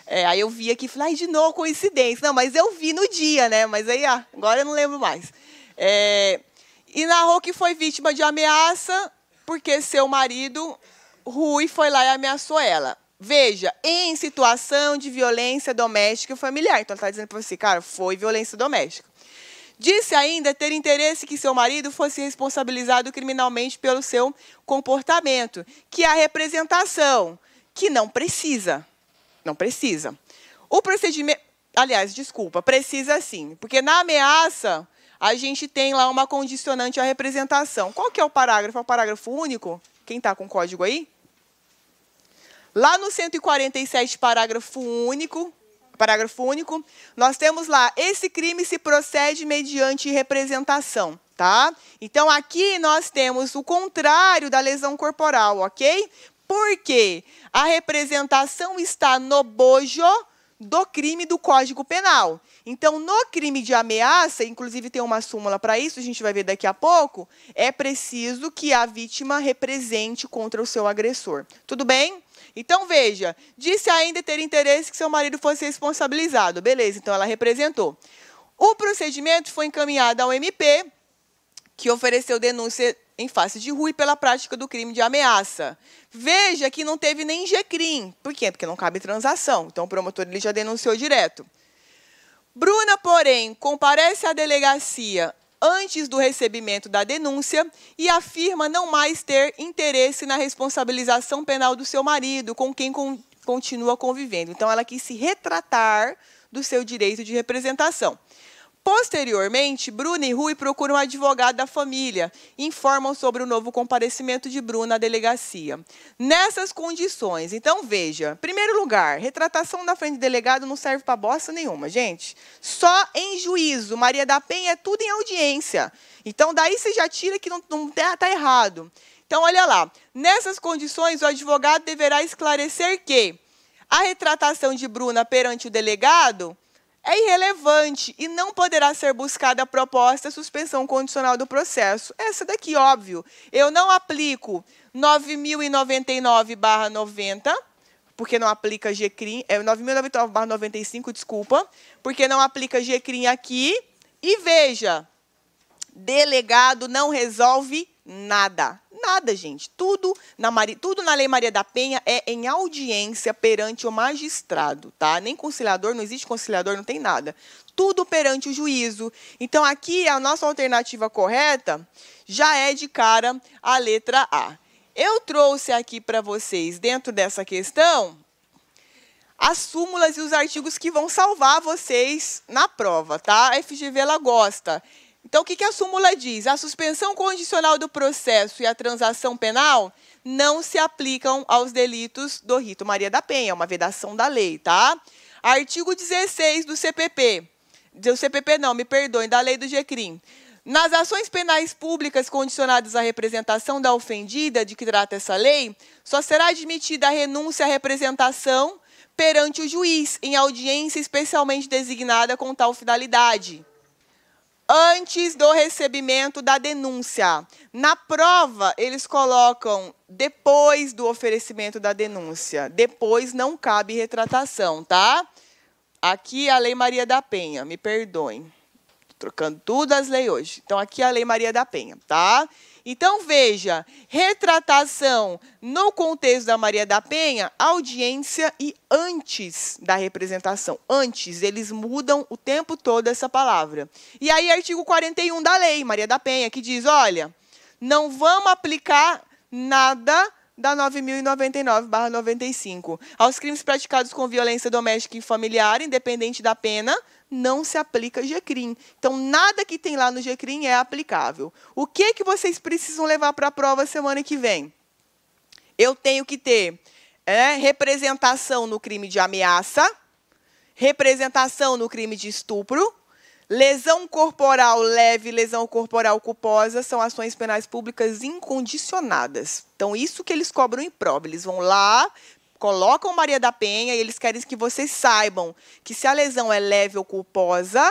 É, aí eu vi aqui e falei, ai, de novo, coincidência. Não, mas eu vi no dia, né? Mas aí, ah, agora eu não lembro mais. É, e narrou que foi vítima de ameaça porque seu marido, Rui, foi lá e ameaçou ela. Veja, em situação de violência doméstica e familiar. Então, ela está dizendo para você, cara, foi violência doméstica. Disse ainda ter interesse que seu marido fosse responsabilizado criminalmente pelo seu comportamento, que é a representação, que não precisa. Não precisa. O procedimento. Aliás, desculpa, precisa sim, porque na ameaça a gente tem lá uma condicionante à representação. Qual que é o parágrafo? É o parágrafo único? Quem está com o código aí? Lá no 147, parágrafo único, parágrafo único, nós temos lá, esse crime se procede mediante representação, tá? Então, aqui nós temos o contrário da lesão corporal, ok? Porque a representação está no bojo do crime do Código Penal. Então, no crime de ameaça, inclusive tem uma súmula para isso, a gente vai ver daqui a pouco, é preciso que a vítima represente contra o seu agressor. Tudo bem? Então veja, disse ainda ter interesse que seu marido fosse responsabilizado. Beleza, então ela representou. O procedimento foi encaminhado ao MP, que ofereceu denúncia em face de Rui pela prática do crime de ameaça. Veja que não teve nem jecrim. Por quê? Porque não cabe transação. Então o promotor ele já denunciou direto. Bruna, porém, comparece à delegacia antes do recebimento da denúncia e afirma não mais ter interesse na responsabilização penal do seu marido, com quem con continua convivendo. Então, ela quis se retratar do seu direito de representação. Posteriormente, Bruna e Rui procuram um advogado da família e informam sobre o novo comparecimento de Bruna à delegacia. Nessas condições, então veja, primeiro lugar, retratação na frente do delegado não serve para bosta nenhuma, gente. Só em juízo, Maria da Penha é tudo em audiência. Então daí você já tira que não, não tá, tá errado. Então olha lá, nessas condições o advogado deverá esclarecer que a retratação de Bruna perante o delegado é irrelevante e não poderá ser buscada a proposta suspensão condicional do processo. Essa daqui, óbvio. Eu não aplico 9099/90 porque não aplica GCRIM, é 9099/95, desculpa, porque não aplica GCRIM aqui. E veja, delegado não resolve nada nada, gente. Tudo na, tudo na Lei Maria da Penha é em audiência perante o magistrado, tá? Nem conciliador, não existe conciliador, não tem nada. Tudo perante o juízo. Então, aqui a nossa alternativa correta já é de cara a letra A. Eu trouxe aqui para vocês, dentro dessa questão, as súmulas e os artigos que vão salvar vocês na prova, tá? A FGV ela gosta. Então, o que a súmula diz? A suspensão condicional do processo e a transação penal não se aplicam aos delitos do rito Maria da Penha, é uma vedação da lei, tá? Artigo 16 do CPP, do CPP não, me perdoem, da lei do GECRIM. Nas ações penais públicas condicionadas à representação da ofendida, de que trata essa lei, só será admitida a renúncia à representação perante o juiz, em audiência especialmente designada com tal finalidade antes do recebimento da denúncia. Na prova, eles colocam depois do oferecimento da denúncia. Depois não cabe retratação, tá? Aqui é a Lei Maria da Penha, me perdoem. Tô trocando tudo as leis hoje. Então aqui é a Lei Maria da Penha, tá? Então veja, retratação no contexto da Maria da Penha, audiência e antes da representação. Antes, eles mudam o tempo todo essa palavra. E aí artigo 41 da lei Maria da Penha que diz, olha, não vamos aplicar nada da 9.099-95 aos crimes praticados com violência doméstica e familiar, independente da pena, não se aplica GCRIM. Então, nada que tem lá no GCRIM é aplicável. O que, que vocês precisam levar para a prova semana que vem? Eu tenho que ter é, representação no crime de ameaça, representação no crime de estupro, lesão corporal leve, lesão corporal culposa, são ações penais públicas incondicionadas. Então, isso que eles cobram em prova. Eles vão lá, colocam Maria da Penha e eles querem que vocês saibam que se a lesão é leve ou culposa,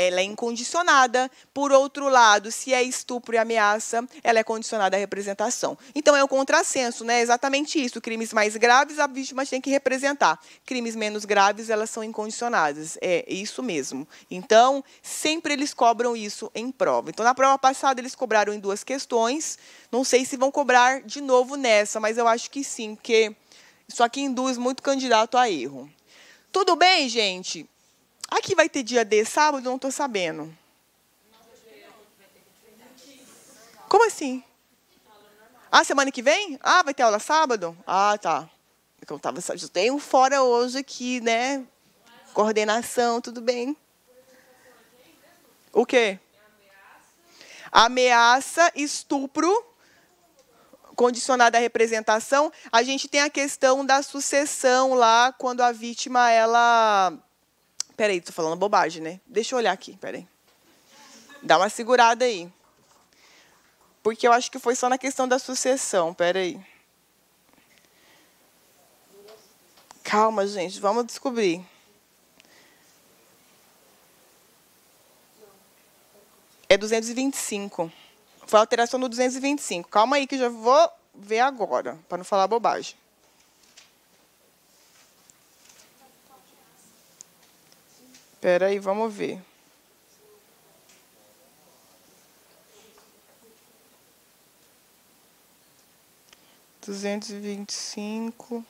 ela é incondicionada. Por outro lado, se é estupro e ameaça, ela é condicionada à representação. Então é o um contrassenso, né? exatamente isso. Crimes mais graves, a vítima tem que representar. Crimes menos graves, elas são incondicionadas. É isso mesmo. Então, sempre eles cobram isso em prova. Então, na prova passada, eles cobraram em duas questões. Não sei se vão cobrar de novo nessa, mas eu acho que sim, que. Porque isso aqui induz muito candidato a erro. Tudo bem, gente? Aqui vai ter dia D sábado, não estou sabendo. Como assim? Ah, semana que vem? Ah, vai ter aula sábado? Ah, tá. Eu tava, eu tenho fora hoje aqui, né? Coordenação, tudo bem. O quê? Ameaça, estupro condicionada à representação, a gente tem a questão da sucessão lá quando a vítima ela Peraí, tô falando bobagem, né? Deixa eu olhar aqui, peraí. Dá uma segurada aí. Porque eu acho que foi só na questão da sucessão, peraí. Calma, gente, vamos descobrir. É 225. Foi a alteração do 225. Calma aí que já vou ver agora, para não falar bobagem. Espera aí, vamos ver. Duzentos e vinte e cinco.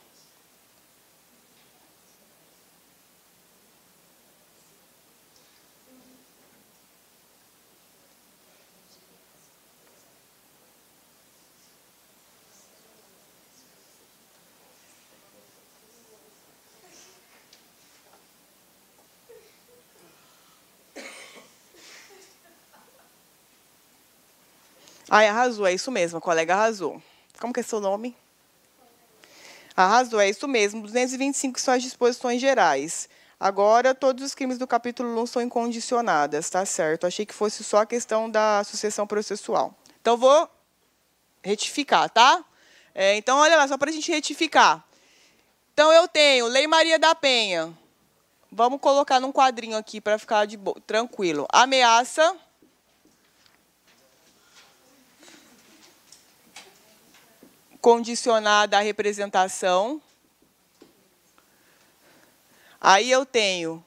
Ai, arrasou, é isso mesmo, a colega arrasou. Como que é seu nome? Arrasou, é isso mesmo. 225 são as disposições gerais. Agora, todos os crimes do capítulo 1 são incondicionadas, tá certo? Achei que fosse só a questão da sucessão processual. Então, vou retificar, tá? É, então, olha lá, só para a gente retificar. Então, eu tenho Lei Maria da Penha. Vamos colocar num quadrinho aqui para ficar de tranquilo. Ameaça condicionada à representação. Aí eu tenho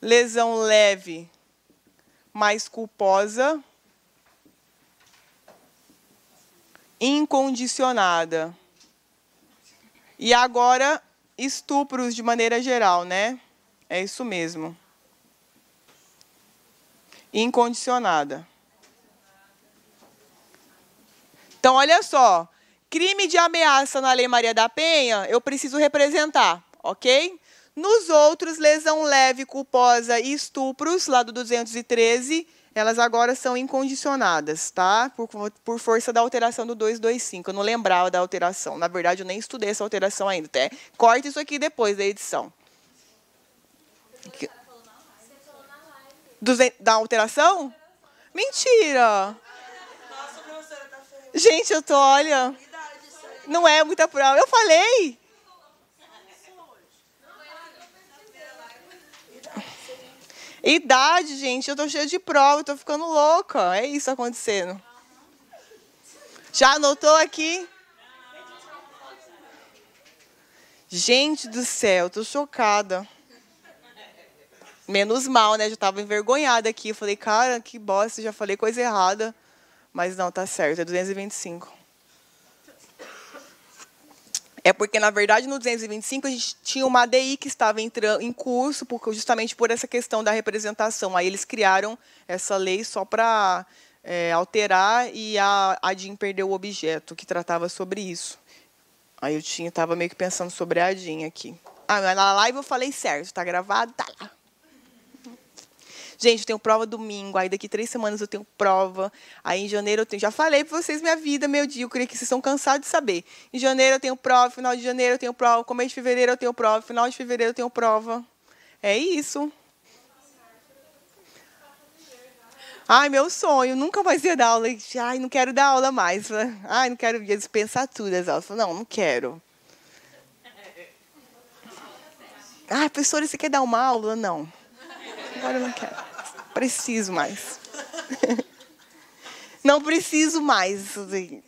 lesão leve mais culposa, incondicionada. E agora, estupros de maneira geral, né? É isso mesmo. Incondicionada. Então, olha só. Crime de ameaça na Lei Maria da Penha, eu preciso representar, ok? Nos outros, lesão leve, culposa e estupros, lá do 213, elas agora são incondicionadas, tá? Por, por, força da alteração do 225. Eu não lembrava da alteração. Na verdade, eu nem estudei essa alteração ainda. Até corta isso aqui depois da edição. Duze... Da alteração? Mentira! Gente, eu tô, olha. Não é muita prova. Eu falei. Idade, gente, eu tô cheia de prova, eu tô ficando louca. É isso acontecendo. Já anotou aqui? Gente do céu, tô chocada. Menos mal, né? Já tava envergonhada aqui. Eu falei, cara, que bosta, já falei coisa errada. Mas não, tá certo, é 225. É porque, na verdade, no 225 a gente tinha uma ADI que estava entrando em curso, porque, justamente por essa questão da representação. Aí eles criaram essa lei só para é, alterar e a ADIM perdeu o objeto que tratava sobre isso. Aí eu tinha, estava meio que pensando sobre a ADIM aqui. Ah, na live eu falei certo, está gravado, tá lá. Gente, eu tenho prova domingo, aí daqui três semanas eu tenho prova, aí em janeiro eu tenho. Já falei para vocês minha vida, meu dia, eu queria que vocês estão cansados de saber. Em janeiro eu tenho prova, final de janeiro eu tenho prova, começo de fevereiro eu tenho prova, final de fevereiro eu tenho prova. É isso. Ai, meu sonho, nunca mais ia dar aula. Ai, não quero dar aula mais. Ai, não quero dispensar tudo as aulas. Não, não quero. Ai ah, professora, você quer dar uma aula? Não. Agora eu não quero. Preciso mais. Não preciso mais.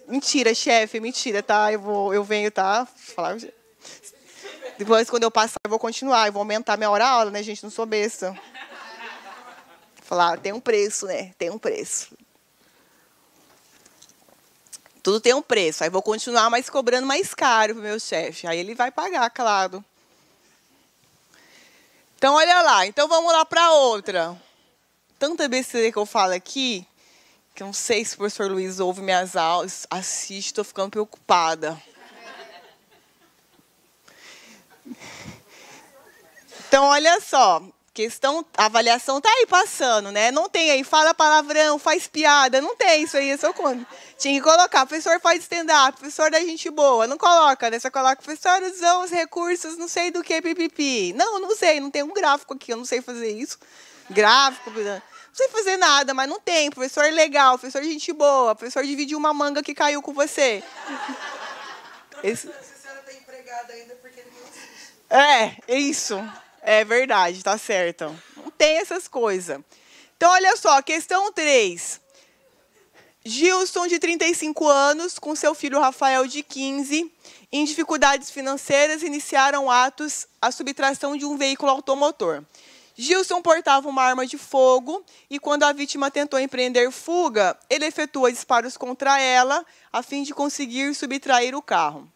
Mentira, chefe, mentira, tá? Eu, vou, eu venho, tá? Falar. Depois, quando eu passar, eu vou continuar, eu vou aumentar minha hora aula, né, gente? Não sou besta. Falar, tem um preço, né? Tem um preço. Tudo tem um preço. Aí vou continuar, mas cobrando mais caro pro meu chefe. Aí ele vai pagar, claro. Então, olha lá. Então, vamos lá para outra. Tanta besteira que eu falo aqui, que eu não sei se o professor Luiz ouve minhas aulas, assiste, estou ficando preocupada. Então, olha só estão, a avaliação tá aí passando, né? Não tem aí, fala palavrão, faz piada, não tem isso aí, isso é eu conto. Tinha que colocar, professor faz stand-up, professor da gente boa, não coloca, né? Você coloca, professor usou os recursos, não sei do que, pipipi. Não, não sei, não tem um gráfico aqui, eu não sei fazer isso. Gráfico, né? não sei fazer nada, mas não tem, professor legal, professor gente boa, professor dividiu uma manga que caiu com você. Então, esse... senhora tá empregada ainda porque não existe. É, é isso. É verdade, tá certo. Não tem essas coisas. Então, olha só, questão 3. Gilson, de 35 anos, com seu filho Rafael, de 15, em dificuldades financeiras, iniciaram atos à subtração de um veículo automotor. Gilson portava uma arma de fogo e, quando a vítima tentou empreender fuga, ele efetua disparos contra ela a fim de conseguir subtrair o carro.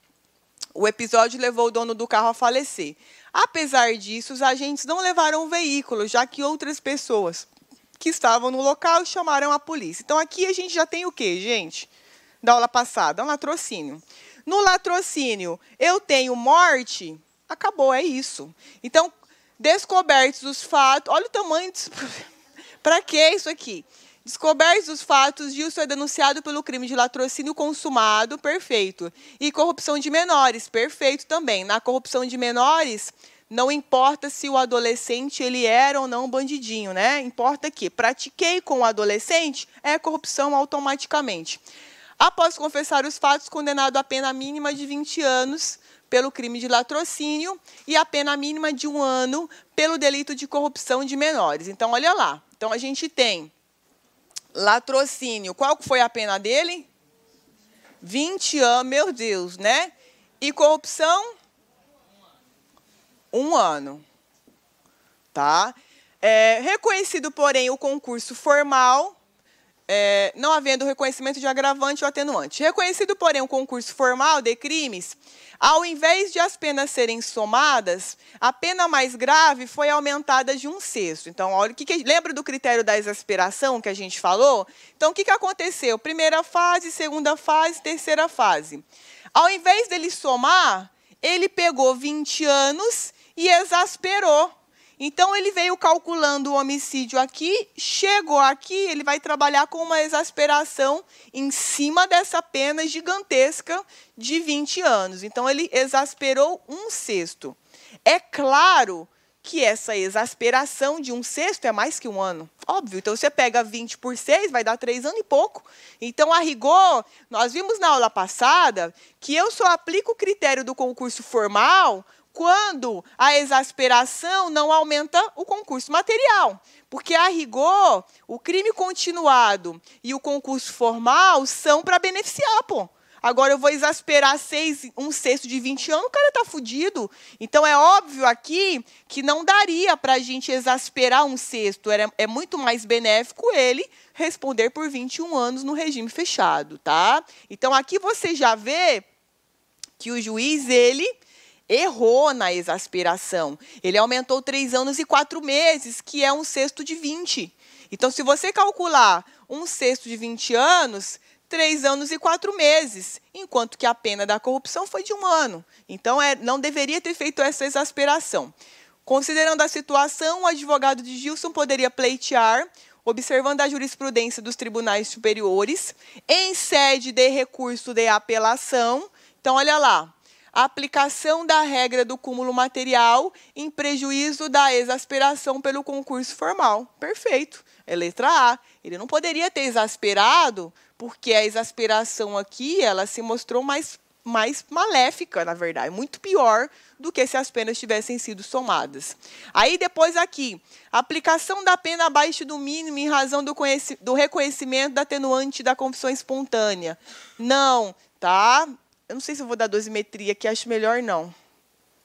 O episódio levou o dono do carro a falecer. Apesar disso, os agentes não levaram o veículo, já que outras pessoas que estavam no local chamaram a polícia. Então aqui a gente já tem o quê, gente? Da aula passada, um latrocínio. No latrocínio, eu tenho morte, acabou, é isso. Então, descobertos os fatos, olha o tamanho disso. Para que isso aqui? Descobertos os fatos, Gilson é denunciado pelo crime de latrocínio consumado, perfeito. E corrupção de menores, perfeito também. Na corrupção de menores, não importa se o adolescente ele era ou não bandidinho, né? Importa que pratiquei com o adolescente é corrupção automaticamente. Após confessar os fatos, condenado à pena mínima de 20 anos pelo crime de latrocínio e à pena mínima de um ano pelo delito de corrupção de menores. Então, olha lá. Então, a gente tem Latrocínio. Qual foi a pena dele? 20 anos, meu Deus, né? E corrupção? Um ano. Tá? É, reconhecido, porém, o concurso formal, é, não havendo reconhecimento de agravante ou atenuante. Reconhecido, porém, o concurso formal de crimes, ao invés de as penas serem somadas, a pena mais grave foi aumentada de um sexto. Então, olha, que que, lembra do critério da exasperação que a gente falou? Então, o que, que aconteceu? Primeira fase, segunda fase, terceira fase. Ao invés dele somar, ele pegou 20 anos e exasperou. Então ele veio calculando o homicídio aqui, chegou aqui, ele vai trabalhar com uma exasperação em cima dessa pena gigantesca de 20 anos. Então ele exasperou um sexto. É claro que essa exasperação de um sexto é mais que um ano. Óbvio. Então você pega 20 por 6, vai dar três anos e pouco. Então, a rigor, nós vimos na aula passada que eu só aplico o critério do concurso formal quando a exasperação não aumenta o concurso material. Porque, a rigor, o crime continuado e o concurso formal são para beneficiar, pô. Agora eu vou exasperar seis, um sexto de 20 anos, o cara tá fudido. Então é óbvio aqui que não daria para a gente exasperar um sexto. Era, é muito mais benéfico ele responder por 21 anos no regime fechado, tá? Então aqui você já vê que o juiz, ele errou na exasperação. Ele aumentou três anos e quatro meses, que é um sexto de 20. Então, se você calcular um sexto de 20 anos, três anos e quatro meses, enquanto que a pena da corrupção foi de um ano. Então, é, não deveria ter feito essa exasperação. Considerando a situação, o advogado de Gilson poderia pleitear, observando a jurisprudência dos tribunais superiores, em sede de recurso de apelação. Então, olha lá, a aplicação da regra do cúmulo material em prejuízo da exasperação pelo concurso formal. Perfeito. É letra A. Ele não poderia ter exasperado, porque a exasperação aqui ela se mostrou mais, mais maléfica, na verdade, é muito pior do que se as penas tivessem sido somadas. Aí depois aqui, aplicação da pena abaixo do mínimo em razão do, do reconhecimento da atenuante da confissão espontânea. Não, tá? Eu não sei se eu vou dar dosimetria, que acho melhor não.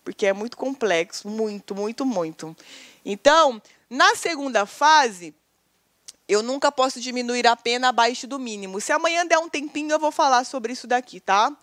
Porque é muito complexo, muito, muito, muito. Então, na segunda fase, eu nunca posso diminuir a pena abaixo do mínimo. Se amanhã der um tempinho, eu vou falar sobre isso daqui, tá?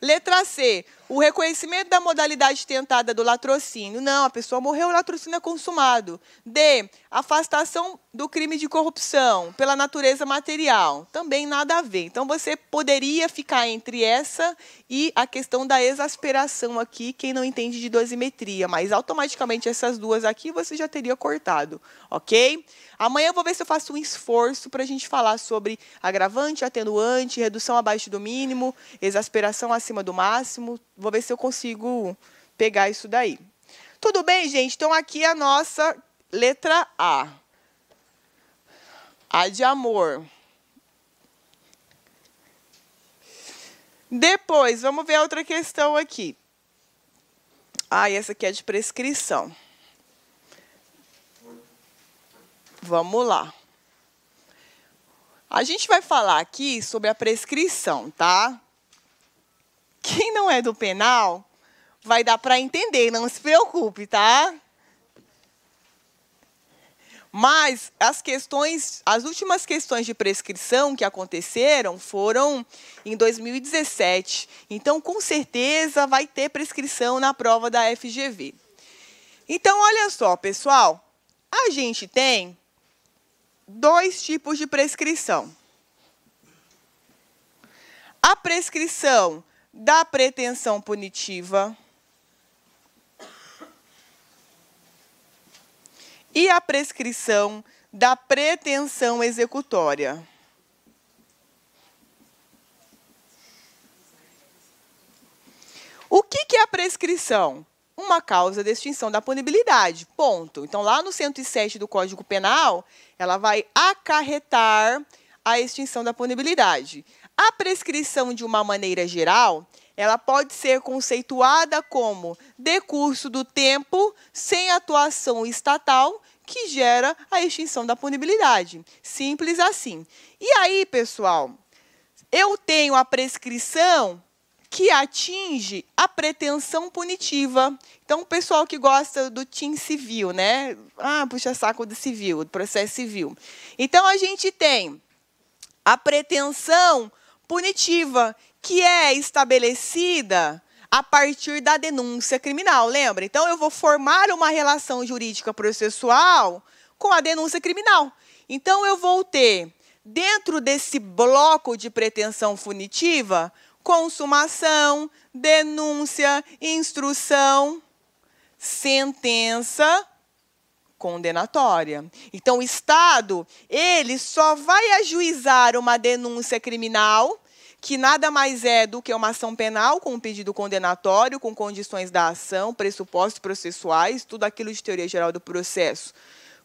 Letra C. O reconhecimento da modalidade tentada do latrocínio. Não, a pessoa morreu, o latrocínio é consumado. D. Afastação do crime de corrupção pela natureza material. Também nada a ver. Então você poderia ficar entre essa e a questão da exasperação aqui, quem não entende de dosimetria, mas automaticamente essas duas aqui você já teria cortado, ok? Amanhã eu vou ver se eu faço um esforço para a gente falar sobre agravante, atenuante, redução abaixo do mínimo, exasperação acima do máximo. Vou ver se eu consigo pegar isso daí. Tudo bem, gente? Então aqui é a nossa letra A. A de amor. Depois, vamos ver outra questão aqui. Ah, essa aqui é de prescrição. Vamos lá. A gente vai falar aqui sobre a prescrição, tá? Quem não é do penal vai dar para entender, não se preocupe, tá? Mas as questões, as últimas questões de prescrição que aconteceram foram em 2017. Então, com certeza vai ter prescrição na prova da FGV. Então, olha só, pessoal, a gente tem dois tipos de prescrição. A prescrição da pretensão punitiva, e a prescrição da pretensão executória. O que, é a prescrição? Uma causa de extinção da punibilidade, ponto. Então, lá no 107 do Código Penal, ela vai acarretar a extinção da punibilidade. A prescrição, de uma maneira geral, ela pode ser conceituada como decurso do tempo sem atuação estatal que gera a extinção da punibilidade. Simples assim. E aí, pessoal, eu tenho a prescrição que atinge a pretensão punitiva. Então, o pessoal que gosta do TIM civil, né? Ah, puxa saco do civil, do processo civil. Então, a gente tem a pretensão punitiva, que é estabelecida a partir da denúncia criminal, lembra? Então eu vou formar uma relação jurídica processual com a denúncia criminal. Então eu vou ter dentro desse bloco de pretensão punitiva consumação, denúncia, instrução, sentença condenatória. Então o Estado, ele só vai ajuizar uma denúncia criminal que nada mais é do que uma ação penal com um pedido condenatório, com condições da ação, pressupostos processuais, tudo aquilo de teoria geral do processo,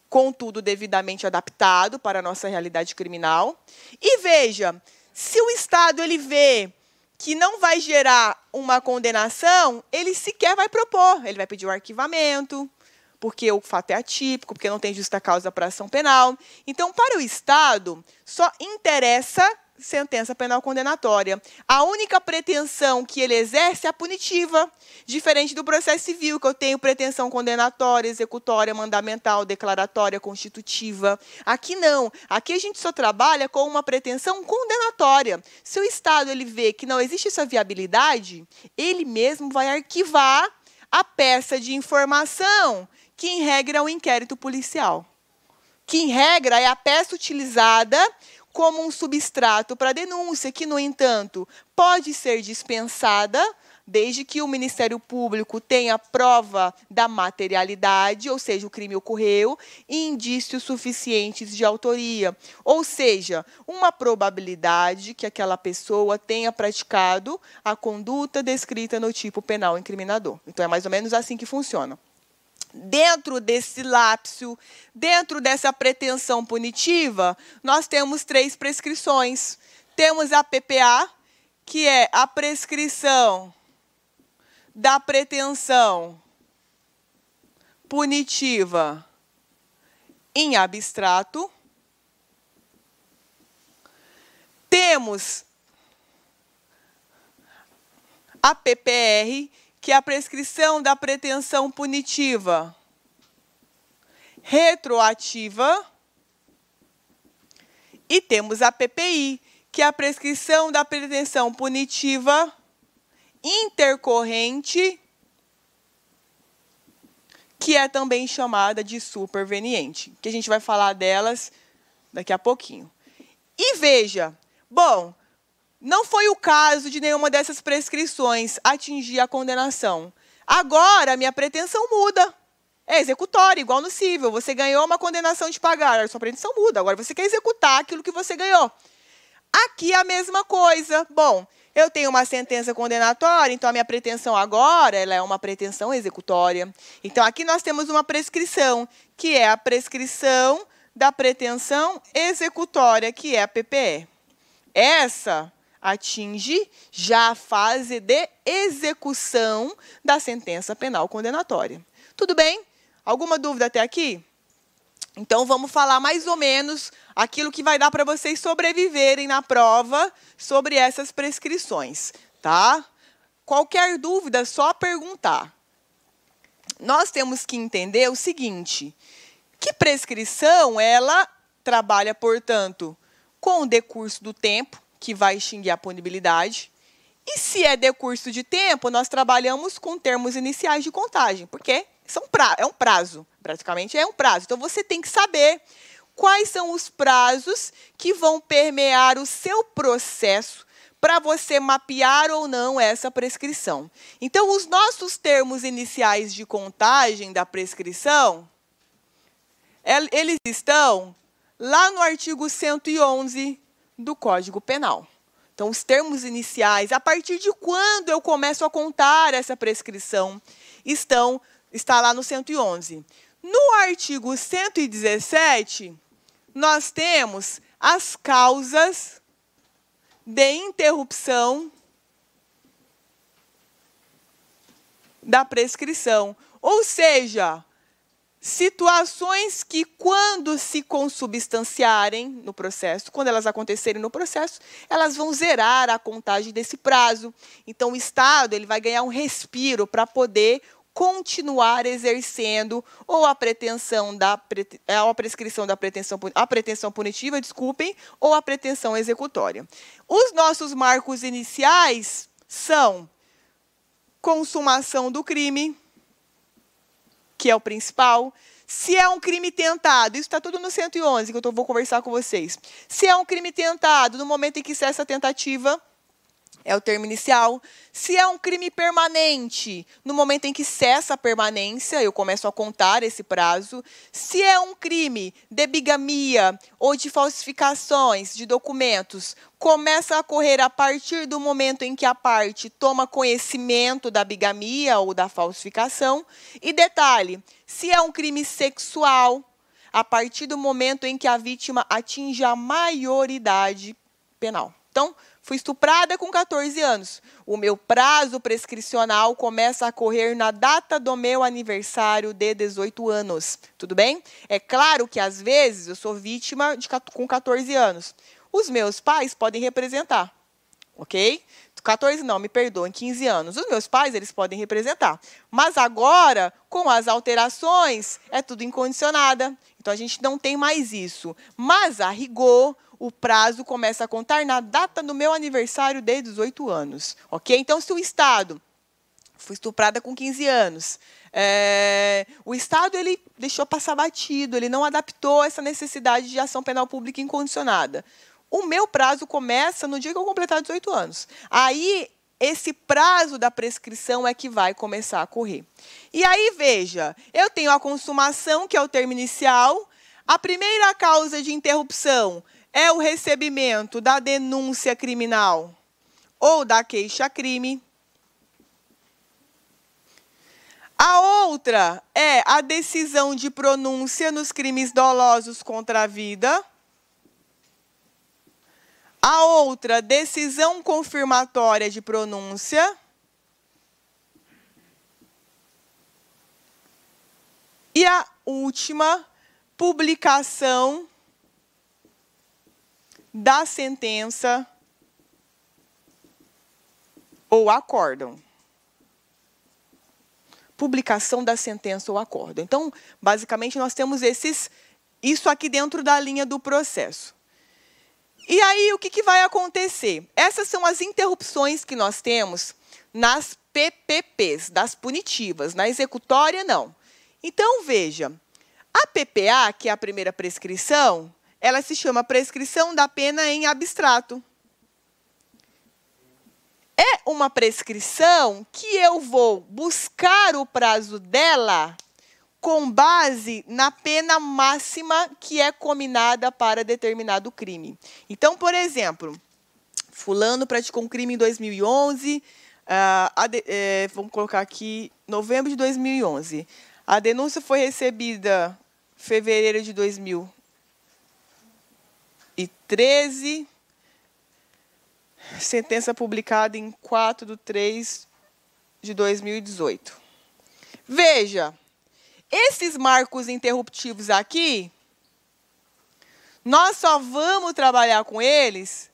contudo devidamente adaptado para a nossa realidade criminal. E veja, se o Estado ele vê que não vai gerar uma condenação, ele sequer vai propor, ele vai pedir o arquivamento, porque o fato é atípico, porque não tem justa causa para ação penal. Então, para o Estado, só interessa sentença penal condenatória. A única pretensão que ele exerce é a punitiva, diferente do processo civil, que eu tenho pretensão condenatória, executória, mandamental, declaratória, constitutiva. Aqui não. Aqui a gente só trabalha com uma pretensão condenatória. Se o Estado ele vê que não existe essa viabilidade, ele mesmo vai arquivar a peça de informação que em regra é o inquérito policial. Que em regra é a peça utilizada como um substrato para denúncia, que, no entanto, pode ser dispensada desde que o Ministério Público tenha prova da materialidade, ou seja, o crime ocorreu, e indícios suficientes de autoria, ou seja, uma probabilidade que aquela pessoa tenha praticado a conduta descrita no tipo penal incriminador. Então é mais ou menos assim que funciona dentro desse lapso, dentro dessa pretensão punitiva, nós temos três prescrições. Temos a PPA, que é a prescrição da pretensão punitiva em abstrato. Temos a PPR, que é a prescrição da pretensão punitiva retroativa. E temos a PPI, que é a prescrição da pretensão punitiva intercorrente, que é também chamada de superveniente, que a gente vai falar delas daqui a pouquinho. E veja, bom, não foi o caso de nenhuma dessas prescrições atingir a condenação. Agora, minha pretensão muda. É executória, igual no cível. Você ganhou uma condenação de pagar, sua pretensão muda. Agora você quer executar aquilo que você ganhou. Aqui é a mesma coisa. Bom, eu tenho uma sentença condenatória, então a minha pretensão agora ela é uma pretensão executória. Então aqui nós temos uma prescrição, que é a prescrição da pretensão executória, que é a PPE. Essa atinge já a fase de execução da sentença penal condenatória. Tudo bem? Alguma dúvida até aqui? Então vamos falar mais ou menos aquilo que vai dar para vocês sobreviverem na prova sobre essas prescrições, tá? Qualquer dúvida, só perguntar. Nós temos que entender o seguinte: que prescrição ela trabalha, portanto, com o decurso do tempo, que vai extinguir a punibilidade. E se é decurso de tempo, nós trabalhamos com termos iniciais de contagem, porque são pra, é um prazo, praticamente é um prazo. Então você tem que saber quais são os prazos que vão permear o seu processo para você mapear ou não essa prescrição. Então, os nossos termos iniciais de contagem da prescrição, é, eles estão lá no artigo 111 do Código Penal. Então, os termos iniciais, a partir de quando eu começo a contar essa prescrição, estão está lá no 111. No artigo 117, nós temos as causas de interrupção da prescrição. Ou seja, situações que, quando se consubstanciarem no processo, quando elas acontecerem no processo, elas vão zerar a contagem desse prazo. Então, o Estado ele vai ganhar um respiro para poder continuar exercendo ou a pretensão da é, a prescrição da pretensão a pretensão punitiva, desculpem, ou a pretensão executória. Os nossos marcos iniciais são consumação do crime, que é o principal. Se é um crime tentado, isso está tudo no 111 que eu tô, vou conversar com vocês. Se é um crime tentado, no momento em que cessa a tentativa, é o termo inicial. Se é um crime permanente, no momento em que cessa a permanência, eu começo a contar esse prazo. Se é um crime de bigamia ou de falsificações de documentos, começa a correr a partir do momento em que a parte toma conhecimento da bigamia ou da falsificação. E detalhe, se é um crime sexual, a partir do momento em que a vítima atinge a maioridade penal. Então, Fui estuprada com 14 anos. O meu prazo prescricional começa a correr na data do meu aniversário de 18 anos. Tudo bem? É claro que às vezes eu sou vítima de, com 14 anos. Os meus pais podem representar, ok? 14 não, me perdoem, 15 anos. Os meus pais, eles podem representar. Mas agora, com as alterações, é tudo incondicionada. Então a gente não tem mais isso. Mas a rigor, o prazo começa a contar na data do meu aniversário de 18 anos. Ok? Então, se o Estado fui estuprada com 15 anos. É, o Estado ele deixou passar batido, ele não adaptou essa necessidade de ação penal pública incondicionada. O meu prazo começa no dia que eu completar 18 anos. Aí esse prazo da prescrição é que vai começar a correr. E aí veja, eu tenho a consumação que é o termo inicial, a primeira causa de interrupção é o recebimento da denúncia criminal ou da queixa-crime. A outra é a decisão de pronúncia nos crimes dolosos contra a vida. A outra, decisão confirmatória de pronúncia. E a última, publicação da sentença ou acórdão. Publicação da sentença ou acórdão. Então, basicamente, nós temos esses, isso aqui dentro da linha do processo. E aí, o que, que vai acontecer? Essas são as interrupções que nós temos nas PPPs, das punitivas. Na executória, não. Então, veja, a PPA, que é a primeira prescrição, ela se chama prescrição da pena em abstrato. É uma prescrição que eu vou buscar o prazo dela com base na pena máxima que é combinada para determinado crime. Então, por exemplo, fulano praticou um crime em 2011, uh, ah, eh, vamos colocar aqui, novembro de 2011. A denúncia foi recebida fevereiro de 2011. 13, sentença publicada em 4 de 3 de 2018. Veja, esses marcos interruptivos aqui, nós só vamos trabalhar com eles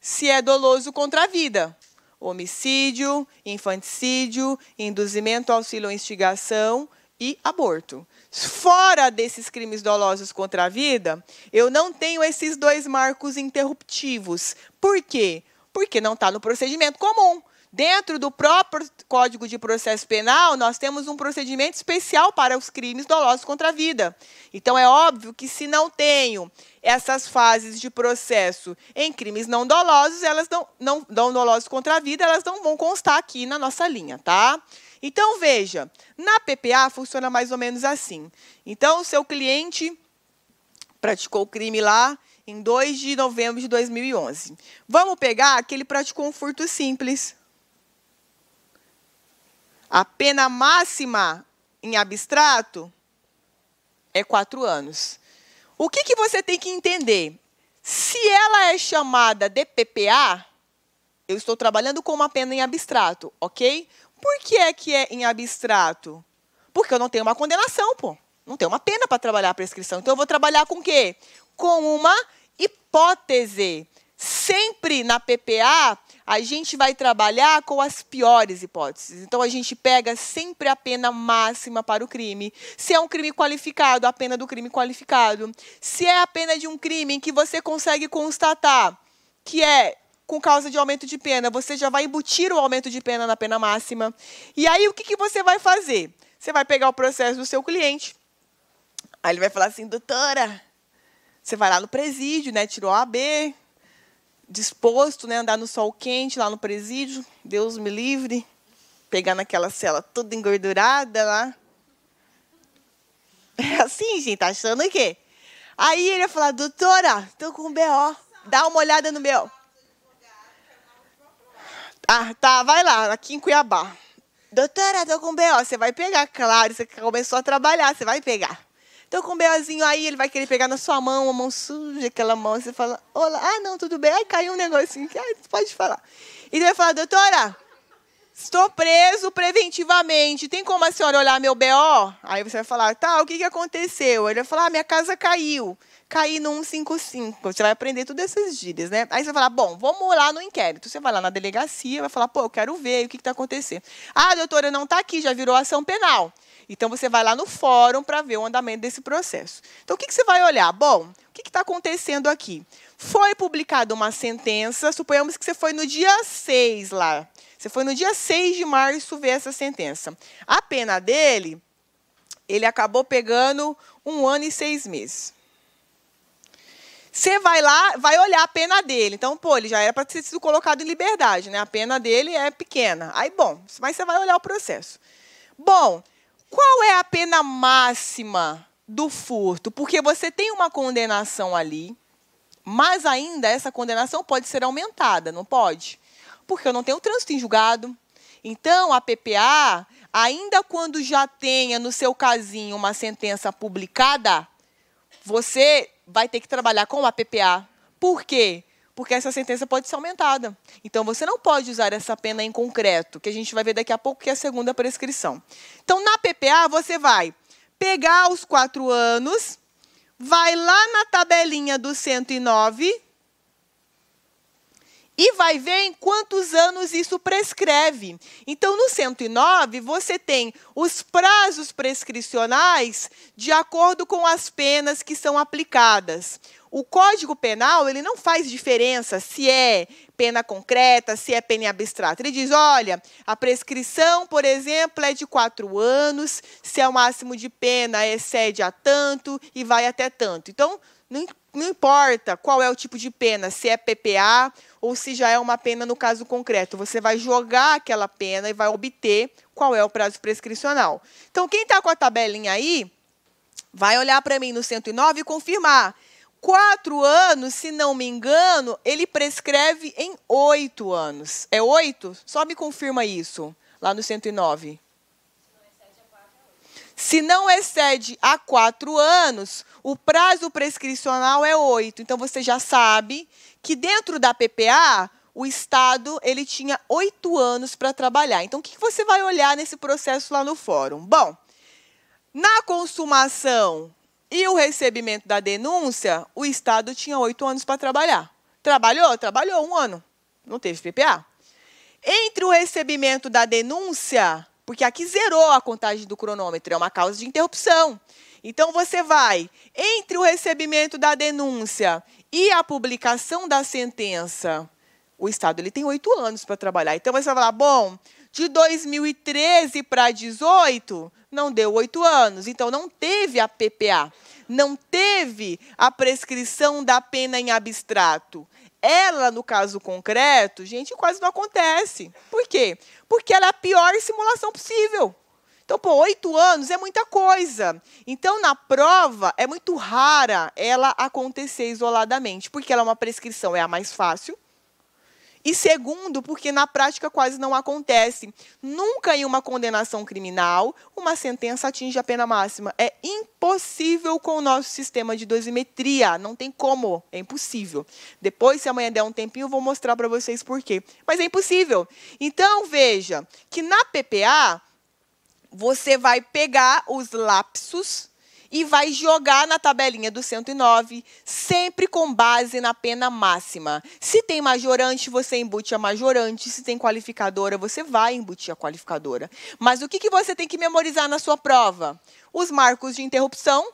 se é doloso contra a vida. Homicídio, infanticídio, induzimento, auxílio ou instigação e aborto. Fora desses crimes dolosos contra a vida, eu não tenho esses dois marcos interruptivos. Por quê? Porque não está no procedimento comum. Dentro do próprio Código de Processo Penal, nós temos um procedimento especial para os crimes dolosos contra a vida. Então, é óbvio que se não tenho essas fases de processo em crimes não dolosos, elas não, não, não dolosos contra a vida, elas não vão constar aqui na nossa linha, tá? Então, veja, na PPA funciona mais ou menos assim. Então, o seu cliente praticou o crime lá em 2 de novembro de 2011. Vamos pegar que ele praticou um furto simples. A pena máxima em abstrato é quatro anos. O que, que você tem que entender? Se ela é chamada de PPA, eu estou trabalhando com uma pena em abstrato, ok? Por que é que é em abstrato? Porque eu não tenho uma condenação, pô. Não tenho uma pena para trabalhar a prescrição. Então eu vou trabalhar com o quê? Com uma hipótese. Sempre na PPA, a gente vai trabalhar com as piores hipóteses. Então a gente pega sempre a pena máxima para o crime. Se é um crime qualificado, a pena do crime qualificado. Se é a pena de um crime em que você consegue constatar que é com causa de aumento de pena, você já vai embutir o aumento de pena na pena máxima. E aí, o que, que você vai fazer? Você vai pegar o processo do seu cliente, aí ele vai falar assim, doutora, você vai lá no presídio, né, tirou a AB, disposto, né, andar no sol quente lá no presídio, Deus me livre, pegar naquela cela toda engordurada lá. É assim, gente, tá achando o quê? Aí ele vai falar, doutora, tô com um BO, dá uma olhada no BO. Ah, tá, vai lá, aqui em Cuiabá. Doutora, tô com B.O. Você vai pegar, claro, você começou a trabalhar, você vai pegar. Tô com um B.O.zinho aí, ele vai querer pegar na sua mão, uma mão suja, aquela mão. Você fala, olá, ah, não, tudo bem. Aí caiu um negocinho aqui, ah, pode falar. E ele vai falar, doutora, estou preso preventivamente, tem como a senhora olhar meu B.O.? Aí você vai falar, tá, o que, que aconteceu? Ele vai falar, ah, minha casa caiu. Cair no 155. Você vai aprender todas essas gírias, né? Aí você vai falar, bom, vamos lá no inquérito. Você vai lá na delegacia, vai falar, pô, eu quero ver o que está acontecendo. Ah, doutora, não está aqui, já virou ação penal. Então você vai lá no fórum para ver o andamento desse processo. Então o que, que você vai olhar? Bom, o que está acontecendo aqui? Foi publicada uma sentença, suponhamos que você foi no dia 6 lá. Você foi no dia 6 de março ver essa sentença. A pena dele, ele acabou pegando um ano e seis meses. Você vai lá, vai olhar a pena dele. Então, pô, ele já era para ter sido colocado em liberdade, né? A pena dele é pequena. Aí, bom, mas você vai olhar o processo. Bom, qual é a pena máxima do furto? Porque você tem uma condenação ali, mas ainda essa condenação pode ser aumentada, não pode? Porque eu não tenho trânsito em julgado. Então, a PPA, ainda quando já tenha no seu casinho uma sentença publicada, você vai ter que trabalhar com a PPA. Por quê? Porque essa sentença pode ser aumentada. Então, você não pode usar essa pena em concreto, que a gente vai ver daqui a pouco, que é a segunda prescrição. Então, na PPA, você vai pegar os quatro anos, vai lá na tabelinha do 109, e vai ver em quantos anos isso prescreve. Então, no 109, você tem os prazos prescricionais de acordo com as penas que são aplicadas. O Código Penal, ele não faz diferença se é pena concreta, se é pena abstrata. Ele diz, olha, a prescrição, por exemplo, é de quatro anos, se é o máximo de pena excede a tanto e vai até tanto. Então, não, não importa qual é o tipo de pena, se é PPA ou se já é uma pena no caso concreto. Você vai jogar aquela pena e vai obter qual é o prazo prescricional. Então, quem está com a tabelinha aí, vai olhar para mim no 109 e confirmar. Quatro anos, se não me engano, ele prescreve em oito anos. É oito? Só me confirma isso lá no 109. Se não excede a quatro anos, o prazo prescricional é oito. Então você já sabe que dentro da PPA o Estado ele tinha oito anos para trabalhar. Então o que você vai olhar nesse processo lá no fórum? Bom, na consumação e o recebimento da denúncia, o Estado tinha oito anos para trabalhar. Trabalhou? Trabalhou um ano. Não teve PPA. Entre o recebimento da denúncia porque aqui zerou a contagem do cronômetro, é uma causa de interrupção. Então você vai entre o recebimento da denúncia e a publicação da sentença. O Estado ele tem oito anos para trabalhar. Então você vai falar, bom, de 2013 para 2018 não deu oito anos, então não teve a PPA, não teve a prescrição da pena em abstrato. Ela, no caso concreto, gente, quase não acontece. Por quê? Porque ela é a pior simulação possível. Então, pô, oito anos é muita coisa. Então, na prova, é muito rara ela acontecer isoladamente, porque ela é uma prescrição, é a mais fácil e segundo, porque na prática quase não acontece. Nunca em uma condenação criminal uma sentença atinge a pena máxima. É impossível com o nosso sistema de dosimetria. Não tem como. É impossível. Depois, se amanhã der um tempinho, eu vou mostrar para vocês por quê. Mas é impossível. Então, veja que na PPA você vai pegar os lapsos e vai jogar na tabelinha do 109, sempre com base na pena máxima. Se tem majorante, você embute a majorante. Se tem qualificadora, você vai embutir a qualificadora. Mas o que, que você tem que memorizar na sua prova? Os marcos de interrupção.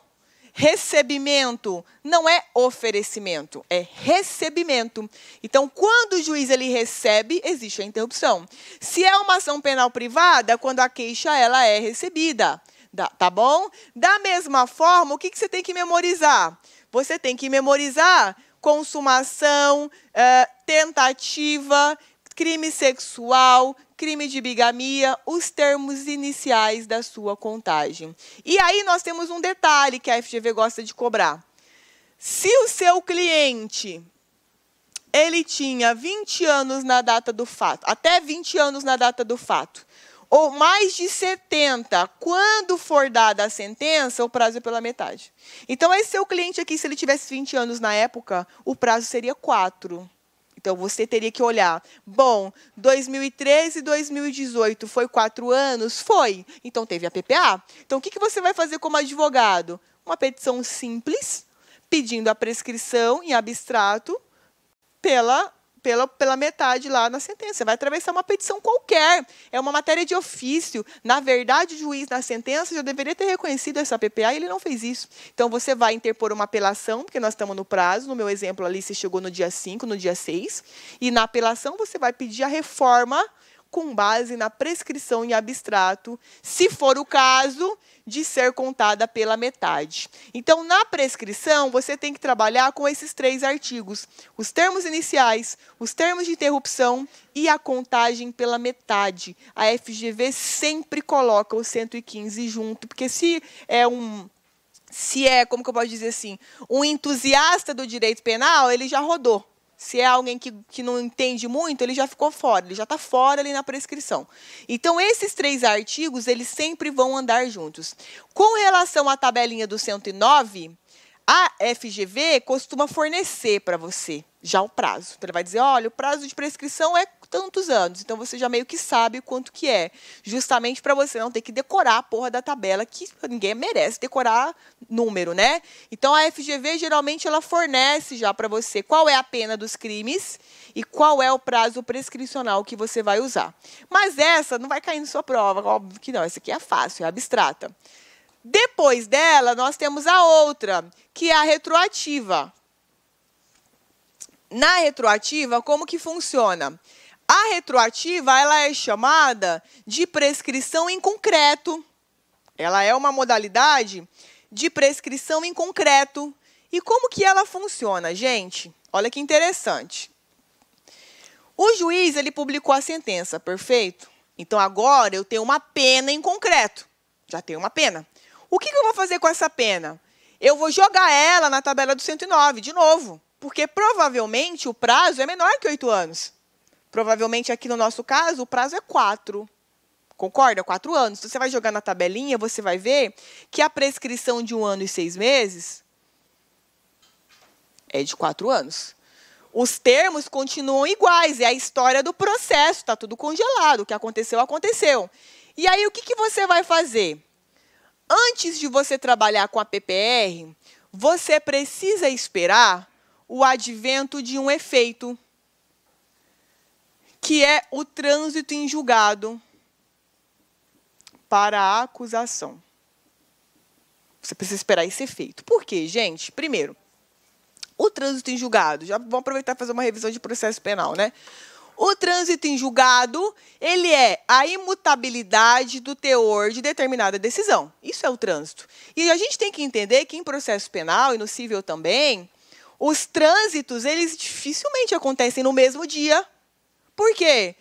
Recebimento não é oferecimento, é recebimento. Então, quando o juiz ele recebe, existe a interrupção. Se é uma ação penal privada, quando a queixa ela é recebida. Dá, tá bom? Da mesma forma, o que, que você tem que memorizar? Você tem que memorizar consumação, eh, tentativa, crime sexual, crime de bigamia, os termos iniciais da sua contagem. E aí nós temos um detalhe que a FGV gosta de cobrar. Se o seu cliente ele tinha 20 anos na data do fato, até 20 anos na data do fato, ou mais de 70, quando for dada a sentença, o prazo é pela metade. Então, esse seu cliente aqui, se ele tivesse 20 anos na época, o prazo seria 4. Então, você teria que olhar. Bom, 2013 e 2018 foi 4 anos? Foi. Então, teve a PPA. Então, o que você vai fazer como advogado? Uma petição simples, pedindo a prescrição em abstrato pela pela, pela metade lá na sentença. Vai atravessar uma petição qualquer. É uma matéria de ofício. Na verdade, o juiz, na sentença, já deveria ter reconhecido essa PPA e ele não fez isso. Então, você vai interpor uma apelação, porque nós estamos no prazo. No meu exemplo ali, você chegou no dia 5, no dia 6. E na apelação, você vai pedir a reforma com base na prescrição em abstrato, se for o caso de ser contada pela metade. Então, na prescrição, você tem que trabalhar com esses três artigos: os termos iniciais, os termos de interrupção e a contagem pela metade. A FGV sempre coloca o 115 junto, porque se é um se é, como que eu posso dizer assim, um entusiasta do direito penal, ele já rodou. Se é alguém que, que não entende muito, ele já ficou fora, ele já está fora ali na prescrição. Então, esses três artigos, eles sempre vão andar juntos. Com relação à tabelinha do 109, a FGV costuma fornecer para você já o prazo. Então, ele vai dizer, olha, o prazo de prescrição é tantos anos. Então, você já meio que sabe quanto que é. Justamente para você não ter que decorar a porra da tabela, que ninguém merece decorar número, né? Então, a FGV, geralmente, ela fornece já para você qual é a pena dos crimes e qual é o prazo prescricional que você vai usar. Mas essa não vai cair na sua prova, óbvio que não. Essa aqui é fácil, é abstrata. Depois dela, nós temos a outra, que é a retroativa. Na retroativa, como que funciona? A retroativa ela é chamada de prescrição em concreto. Ela é uma modalidade de prescrição em concreto. E como que ela funciona, gente? Olha que interessante. O juiz ele publicou a sentença, perfeito? Então agora eu tenho uma pena em concreto. Já tenho uma pena. O que, que eu vou fazer com essa pena? Eu vou jogar ela na tabela do 109, de novo, porque provavelmente o prazo é menor que oito anos. Provavelmente aqui no nosso caso, o prazo é quatro. Concorda? Quatro anos. Então, você vai jogar na tabelinha, você vai ver que a prescrição de um ano e seis meses é de quatro anos. Os termos continuam iguais, é a história do processo, está tudo congelado, o que aconteceu, aconteceu. E aí, o que, que você vai fazer? Antes de você trabalhar com a PPR, você precisa esperar o advento de um efeito, que é o trânsito em julgado para a acusação. Você precisa esperar esse efeito. Por quê, gente? Primeiro, o trânsito em julgado. Já vamos aproveitar e fazer uma revisão de processo penal, né? O trânsito em julgado, ele é a imutabilidade do teor de determinada decisão. Isso é o trânsito. E a gente tem que entender que em processo penal e no civil também, os trânsitos, eles dificilmente acontecem no mesmo dia. Por quê?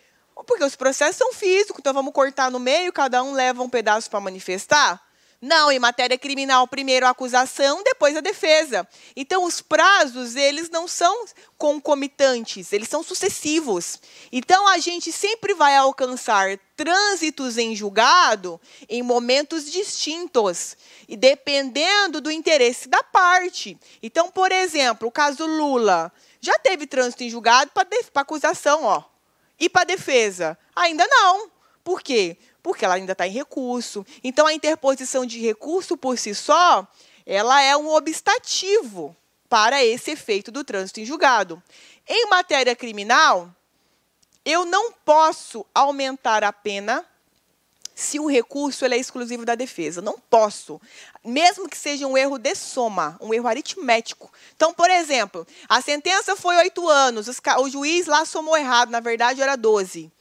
Porque os processos são físicos, então vamos cortar no meio, cada um leva um pedaço para manifestar. Não, em matéria criminal, primeiro a acusação, depois a defesa. Então, os prazos, eles não são concomitantes, eles são sucessivos. Então, a gente sempre vai alcançar trânsitos em julgado em momentos distintos, e dependendo do interesse da parte. Então, por exemplo, o caso Lula já teve trânsito em julgado para acusação, ó, e para defesa. Ainda não. Por quê? porque ela ainda está em recurso. Então, a interposição de recurso por si só, ela é um obstativo para esse efeito do trânsito em julgado. Em matéria criminal, eu não posso aumentar a pena se o recurso é exclusivo da defesa. Não posso. Mesmo que seja um erro de soma, um erro aritmético. Então, por exemplo, a sentença foi oito anos, o juiz lá somou errado, na verdade era 12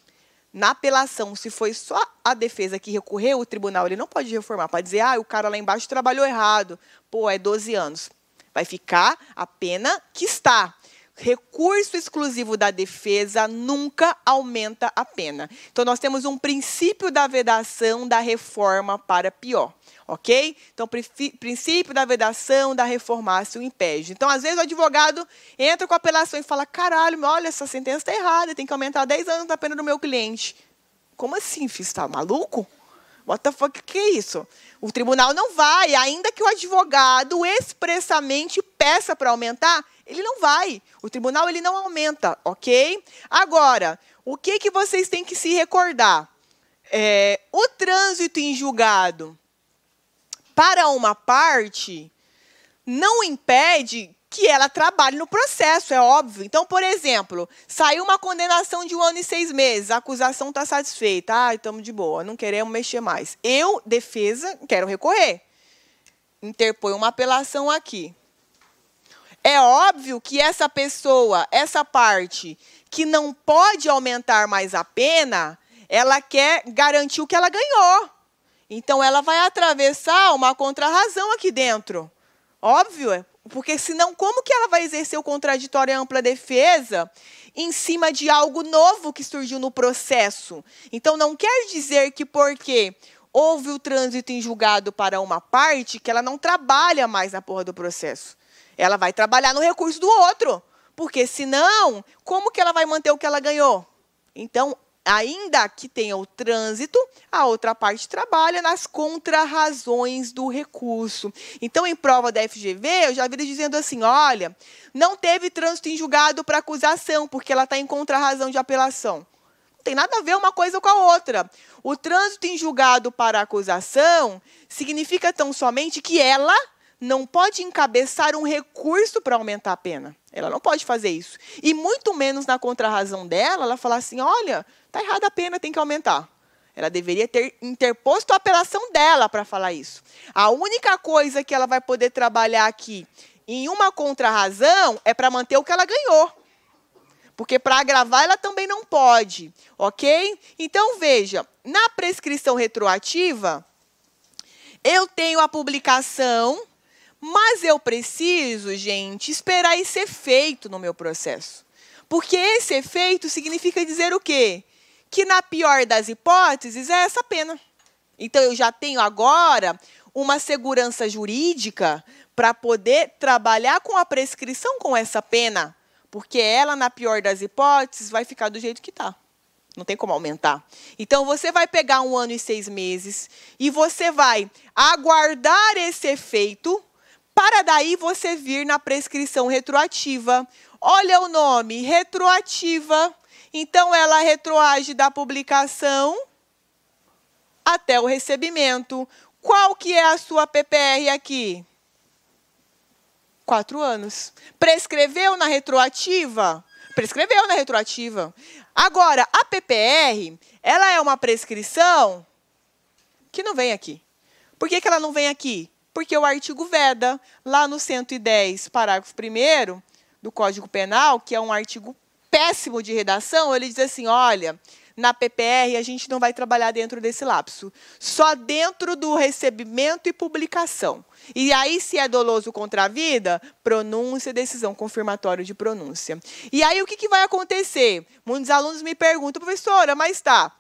na apelação, se foi só a defesa que recorreu, o tribunal ele não pode reformar para dizer, ah, o cara lá embaixo trabalhou errado, pô, é 12 anos. Vai ficar a pena que está. Recurso exclusivo da defesa nunca aumenta a pena. Então, nós temos um princípio da vedação da reforma para pior ok? Então, princípio da vedação, da reformação impede. Então, às vezes, o advogado entra com apelação e fala: caralho, olha, essa sentença está errada, tem que aumentar 10 anos da pena do meu cliente. Como assim, filho? Você tá maluco? What the fuck, que é isso? O tribunal não vai, ainda que o advogado expressamente peça para aumentar, ele não vai. O tribunal ele não aumenta, ok? Agora, o que que vocês têm que se recordar? É, o trânsito em julgado para uma parte não impede que ela trabalhe no processo, é óbvio. Então, por exemplo, saiu uma condenação de um ano e seis meses, a acusação está satisfeita, ah, estamos de boa, não queremos mexer mais. Eu, defesa, quero recorrer. Interpõe uma apelação aqui. É óbvio que essa pessoa, essa parte que não pode aumentar mais a pena, ela quer garantir o que ela ganhou. Então ela vai atravessar uma contrarrazão aqui dentro. Óbvio, é, porque senão como que ela vai exercer o contraditório e ampla defesa em cima de algo novo que surgiu no processo? Então não quer dizer que porque houve o trânsito em julgado para uma parte que ela não trabalha mais na porra do processo. Ela vai trabalhar no recurso do outro, porque senão como que ela vai manter o que ela ganhou? Então ainda que tenha o trânsito, a outra parte trabalha nas contrarrazões do recurso. Então, em prova da FGV, eu já vi eles dizendo assim: olha, não teve trânsito em julgado para acusação, porque ela está em contrarrazão de apelação. Não tem nada a ver uma coisa com a outra. O trânsito em julgado para acusação significa tão somente que ela não pode encabeçar um recurso para aumentar a pena. Ela não pode fazer isso. E muito menos na contrarrazão dela, ela falar assim: olha, Está errada a pena, tem que aumentar. Ela deveria ter interposto a apelação dela para falar isso. A única coisa que ela vai poder trabalhar aqui em uma contrarrazão é para manter o que ela ganhou. Porque para agravar ela também não pode, ok? Então veja, na prescrição retroativa, eu tenho a publicação, mas eu preciso, gente, esperar esse efeito no meu processo. Porque esse efeito significa dizer o quê? que na pior das hipóteses é essa pena. Então eu já tenho agora uma segurança jurídica para poder trabalhar com a prescrição com essa pena, porque ela, na pior das hipóteses, vai ficar do jeito que está. Não tem como aumentar. Então você vai pegar um ano e seis meses e você vai aguardar esse efeito para daí você vir na prescrição retroativa. Olha o nome, retroativa então, ela retroage da publicação até o recebimento. Qual que é a sua PPR aqui? Quatro anos. Prescreveu na retroativa? Prescreveu na retroativa. Agora, a PPR, ela é uma prescrição que não vem aqui. Por que, que ela não vem aqui? Porque o artigo veda, lá no 110, parágrafo 1 do Código Penal, que é um artigo péssimo de redação, ele diz assim: olha, na PPR a gente não vai trabalhar dentro desse lapso, só dentro do recebimento e publicação. E aí, se é doloso contra a vida, pronúncia, decisão confirmatória de pronúncia. E aí, o que, que vai acontecer? Muitos alunos me perguntam, professora, mas tá,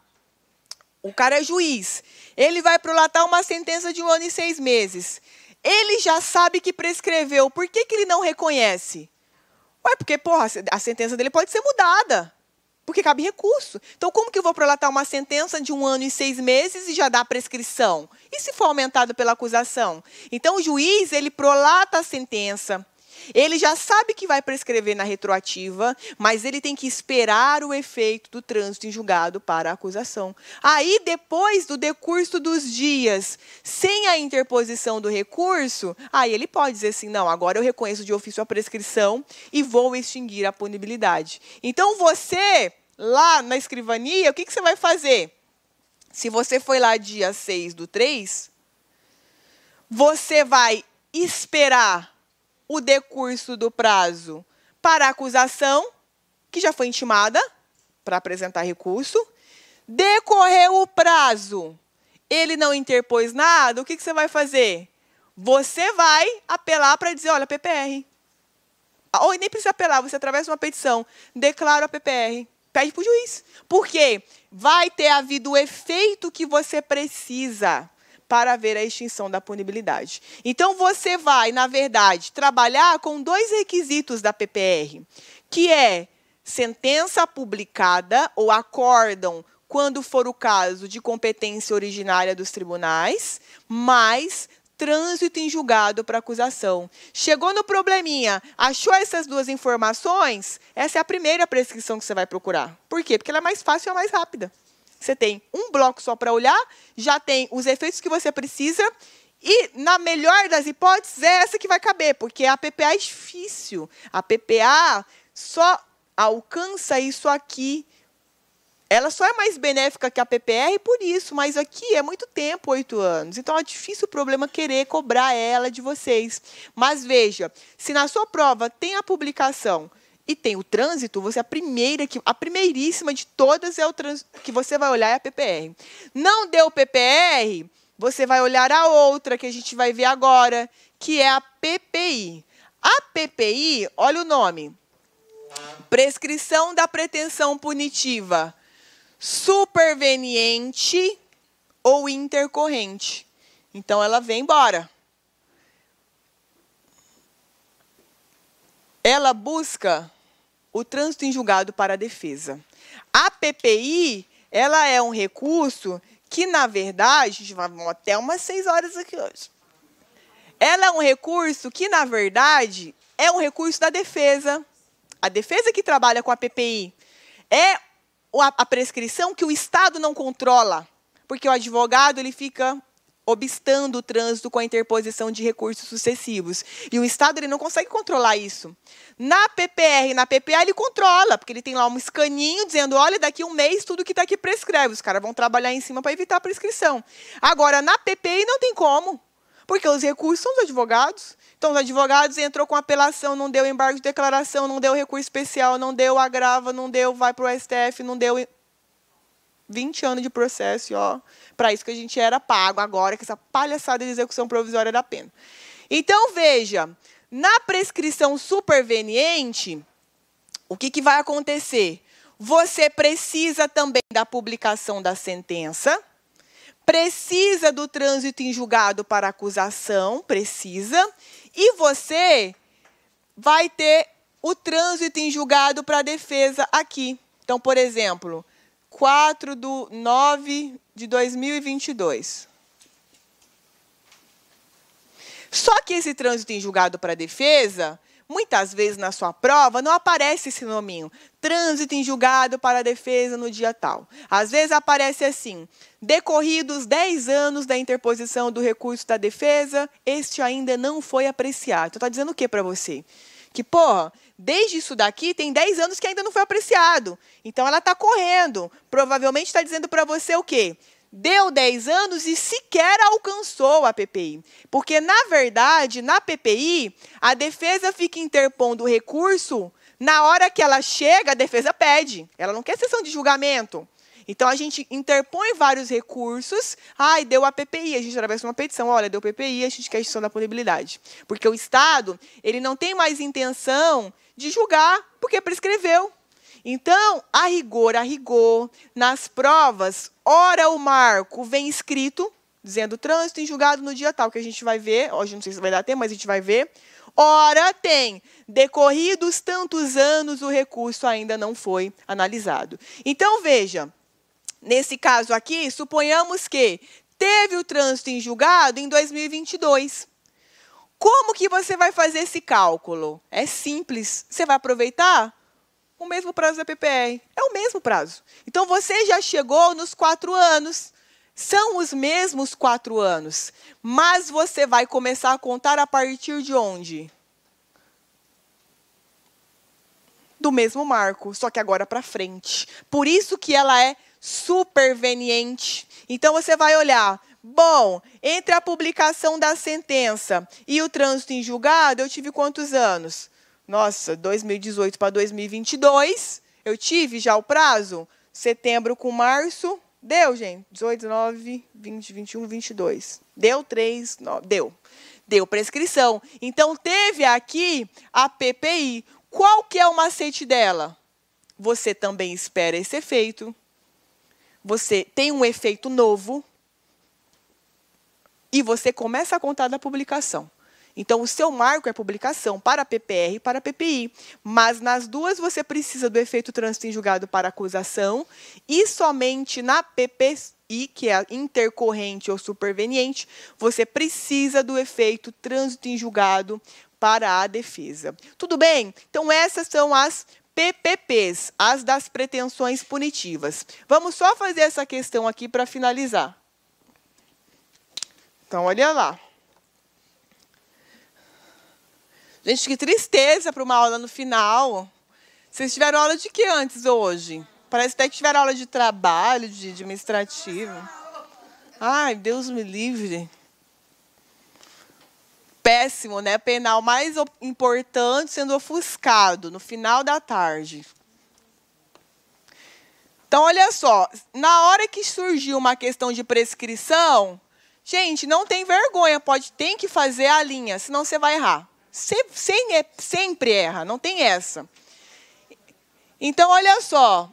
o cara é juiz, ele vai prolatar uma sentença de um ano e seis meses. Ele já sabe que prescreveu, por que, que ele não reconhece? Ué, porque, porra, a sentença dele pode ser mudada. Porque cabe recurso. Então, como que eu vou prolatar uma sentença de um ano e seis meses e já dá prescrição? E se for aumentado pela acusação? Então, o juiz, ele prolata a sentença ele já sabe que vai prescrever na retroativa, mas ele tem que esperar o efeito do trânsito em julgado para a acusação. Aí, depois do decurso dos dias, sem a interposição do recurso, aí ele pode dizer assim: não, agora eu reconheço de ofício a prescrição e vou extinguir a punibilidade. Então, você, lá na escrivania, o que, que você vai fazer? Se você foi lá dia 6 do 3, você vai esperar o decurso do prazo para a acusação, que já foi intimada para apresentar recurso, decorreu o prazo, ele não interpôs nada, o que, que você vai fazer? Você vai apelar para dizer, olha, PPR. Ou nem precisa apelar, você através de uma petição, declara a PPR, pede para o juiz. Por quê? Vai ter havido o efeito que você precisa para haver a extinção da punibilidade. Então você vai, na verdade, trabalhar com dois requisitos da PPR, que é sentença publicada ou acórdão, quando for o caso, de competência originária dos tribunais, mais trânsito em julgado para acusação. Chegou no probleminha, achou essas duas informações? Essa é a primeira prescrição que você vai procurar. Por quê? Porque ela é mais fácil e é mais rápida. Você tem um bloco só para olhar, já tem os efeitos que você precisa e, na melhor das hipóteses, é essa que vai caber, porque a PPA é difícil. A PPA só alcança isso aqui. Ela só é mais benéfica que a PPR por isso, mas aqui é muito tempo, oito anos. Então é difícil o problema querer cobrar ela de vocês. Mas veja, se na sua prova tem a publicação e tem o trânsito, você é a primeira que a primeiríssima de todas é o que você vai olhar é a PPR. Não deu PPR, você vai olhar a outra que a gente vai ver agora, que é a PPI. A PPI, olha o nome. Prescrição da pretensão punitiva superveniente ou intercorrente. Então ela vem embora. ela busca o trânsito em julgado para a defesa. A PPI, ela é um recurso que, na verdade, a gente vai até umas seis horas aqui hoje. Ela é um recurso que, na verdade, é um recurso da defesa. A defesa que trabalha com a PPI é a prescrição que o Estado não controla, porque o advogado ele fica obstando o trânsito com a interposição de recursos sucessivos. E o Estado ele não consegue controlar isso. Na PPR, na PPA, ele controla, porque ele tem lá um escaninho dizendo, olha, daqui um mês tudo que está aqui prescreve. Os caras vão trabalhar em cima para evitar a prescrição. Agora, na PPI não tem como, porque os recursos são dos advogados. Então, os advogados entrou com apelação, não deu embargo de declaração, não deu recurso especial, não deu agrava, não deu vai para o STF, não deu 20 anos de processo, e, ó, para isso que a gente era pago agora, que essa palhaçada de execução provisória da pena. Então, veja, na prescrição superveniente, o que, que vai acontecer? Você precisa também da publicação da sentença, precisa do trânsito em julgado para acusação, precisa, e você vai ter o trânsito em julgado para defesa aqui. Então, por exemplo, 4 do 9 de 2022. Só que esse trânsito em julgado para defesa, muitas vezes na sua prova não aparece esse nominho. Trânsito em julgado para defesa no dia tal. Às vezes aparece assim: decorridos 10 anos da interposição do recurso da defesa, este ainda não foi apreciado. Então está dizendo o que para você? Que, porra, Desde isso daqui, tem 10 anos que ainda não foi apreciado. Então ela está correndo. Provavelmente está dizendo para você o quê? Deu 10 anos e sequer alcançou a PPI. Porque, na verdade, na PPI, a defesa fica interpondo recurso na hora que ela chega, a defesa pede. Ela não quer sessão de julgamento. Então a gente interpõe vários recursos. Ai, deu a PPI, a gente atravessa uma petição. Olha, deu PPI, a gente quer a extinção da punibilidade. Porque o Estado, ele não tem mais intenção de julgar, porque prescreveu. Então, a rigor, a rigor, nas provas, ora o marco vem escrito, dizendo trânsito em julgado no dia tal, que a gente vai ver, hoje não sei se vai dar tempo, mas a gente vai ver. Ora, tem, decorridos tantos anos, o recurso ainda não foi analisado. Então, veja, nesse caso aqui, suponhamos que teve o trânsito em julgado em 2022. Como que você vai fazer esse cálculo? É simples. Você vai aproveitar o mesmo prazo da PPR. É o mesmo prazo. Então você já chegou nos quatro anos. São os mesmos quatro anos. Mas você vai começar a contar a partir de onde? Do mesmo marco, só que agora para frente. Por isso que ela é superveniente. Então você vai olhar Bom, entre a publicação da sentença e o trânsito em julgado, eu tive quantos anos? Nossa, 2018 para 2022, eu tive já o prazo? Setembro com março, deu, gente. 18, 19, 20, 21, 22. Deu 3, 9, deu. Deu prescrição. Então, teve aqui a PPI. Qual que é o macete dela? Você também espera esse efeito. Você tem um efeito novo e você começa a contar da publicação. Então, o seu marco é publicação para PPR e para PPI. Mas nas duas você precisa do efeito trânsito em julgado para acusação e somente na PPI, que é intercorrente ou superveniente, você precisa do efeito trânsito em julgado para a defesa. Tudo bem? Então, essas são as PPPs, as das pretensões punitivas. Vamos só fazer essa questão aqui para finalizar. Então, olha lá. Gente, que tristeza para uma aula no final. Vocês tiveram aula de que antes hoje? Parece até que tiveram aula de trabalho, de administrativo. Ai, Deus me livre. Péssimo, né? Penal mais importante sendo ofuscado no final da tarde. Então, olha só, na hora que surgiu uma questão de prescrição, Gente, não tem vergonha, pode, tem que fazer a linha, senão você vai errar. Se, sem, é, sempre erra, não tem essa. Então, olha só.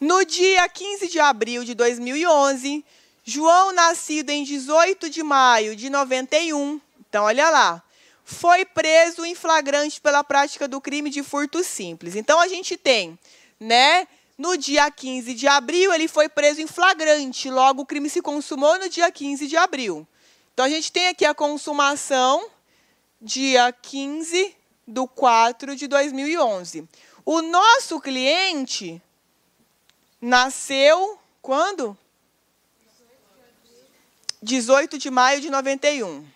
No dia 15 de abril de 2011, João, nascido em 18 de maio de 91, então olha lá, foi preso em flagrante pela prática do crime de furto simples. Então a gente tem, né, no dia 15 de abril, ele foi preso em flagrante, logo o crime se consumou no dia 15 de abril. Então, a gente tem aqui a consumação, dia 15 de 4 de 2011. O nosso cliente nasceu quando? 18 de maio de 91.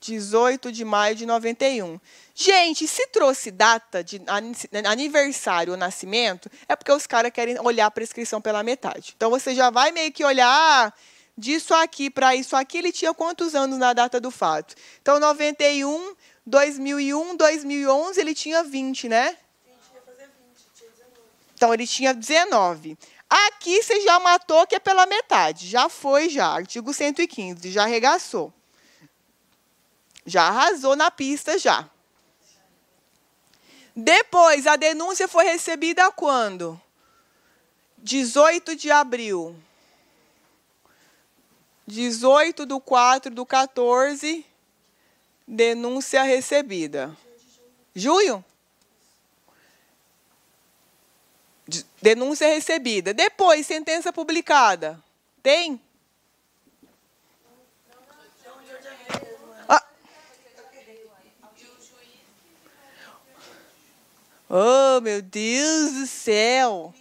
18 de maio de 91. Gente, se trouxe data de né, aniversário ou nascimento, é porque os caras querem olhar a prescrição pela metade. Então você já vai meio que olhar ah, disso aqui para isso aqui, ele tinha quantos anos na data do fato? Então 91, 2001, 2011, ele tinha 20, né? 20, ia fazer 20, tinha 19. Então ele tinha 19. Aqui você já matou que é pela metade, já foi já, artigo 115, já arregaçou. Já arrasou na pista já. Depois, a denúncia foi recebida quando? 18 de abril. 18 do 4 do 14, denúncia recebida. Junho? Denúncia recebida. Depois, sentença publicada. Tem? Oh, meu Deus do céu!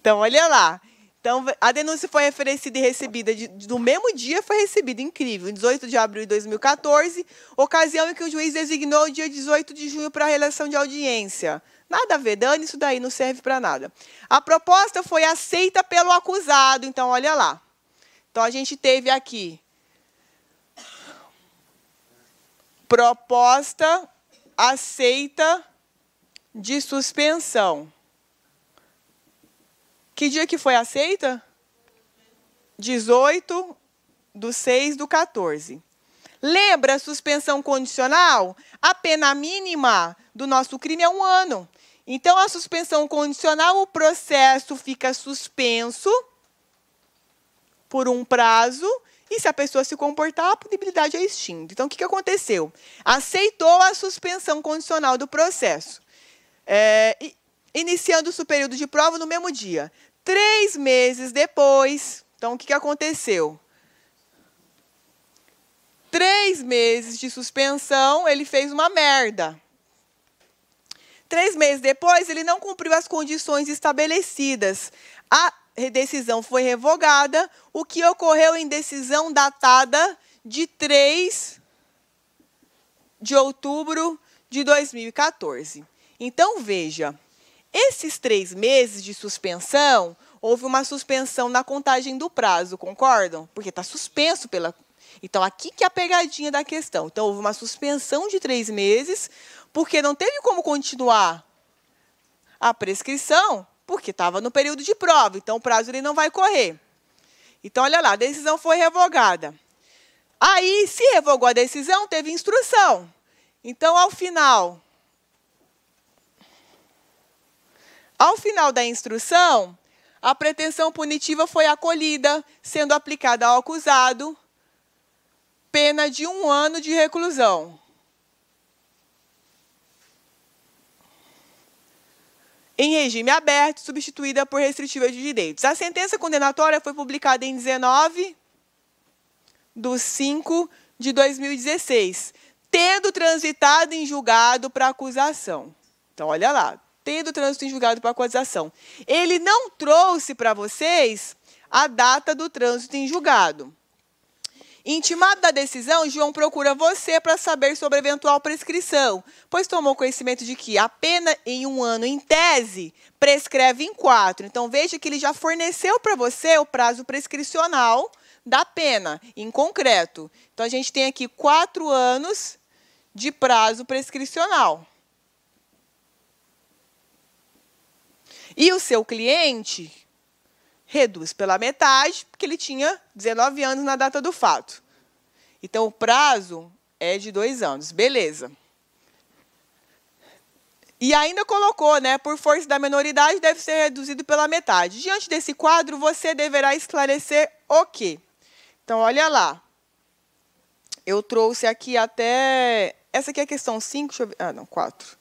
Então, olha lá. Então, a denúncia foi oferecida e recebida de, de, do mesmo dia, foi recebida, incrível, 18 de abril de 2014, ocasião em que o juiz designou o dia 18 de junho para a relação de audiência. Nada a ver, Dani, isso daí não serve para nada. A proposta foi aceita pelo acusado, então olha lá. Então, a gente teve aqui proposta aceita de suspensão. Que dia que foi aceita? 18 do 6 do 14. Lembra a suspensão condicional? A pena mínima do nosso crime é um ano. Então, a suspensão condicional, o processo fica suspenso por um prazo e se a pessoa se comportar, a punibilidade é extinta. Então, o que, que aconteceu? Aceitou a suspensão condicional do processo, é, iniciando o o período de prova no mesmo dia. Três meses depois, então, o que, que aconteceu? Três meses de suspensão, ele fez uma merda. Três meses depois, ele não cumpriu as condições estabelecidas. A, decisão foi revogada, o que ocorreu em decisão datada de 3 de outubro de 2014. Então, veja, esses três meses de suspensão, houve uma suspensão na contagem do prazo, concordam? Porque está suspenso pela. Então, aqui que é a pegadinha da questão. Então, houve uma suspensão de três meses, porque não teve como continuar a prescrição, porque estava no período de prova, então o prazo ele não vai correr. Então, olha lá, a decisão foi revogada. Aí, se revogou a decisão, teve instrução. Então, ao final, ao final da instrução, a pretensão punitiva foi acolhida, sendo aplicada ao acusado pena de um ano de reclusão. em regime aberto, substituída por restritiva de direitos. A sentença condenatória foi publicada em 19 de 5 de 2016, tendo transitado em julgado para acusação. Então, olha lá, tendo trânsito em julgado para acusação. Ele não trouxe para vocês a data do trânsito em julgado. Intimado da decisão, João procura você para saber sobre eventual prescrição, pois tomou conhecimento de que a pena em um ano, em tese, prescreve em quatro. Então veja que ele já forneceu para você o prazo prescricional da pena, em concreto. Então a gente tem aqui quatro anos de prazo prescricional. E o seu cliente, reduz pela metade, porque ele tinha 19 anos na data do fato. Então, o prazo é de dois anos. Beleza. E ainda colocou, né? Por força da menoridade, deve ser reduzido pela metade. Diante desse quadro, você deverá esclarecer o quê? Então, olha lá. Eu trouxe aqui até. Essa aqui é a questão 5, deixa eu ver. Ah, não, 4.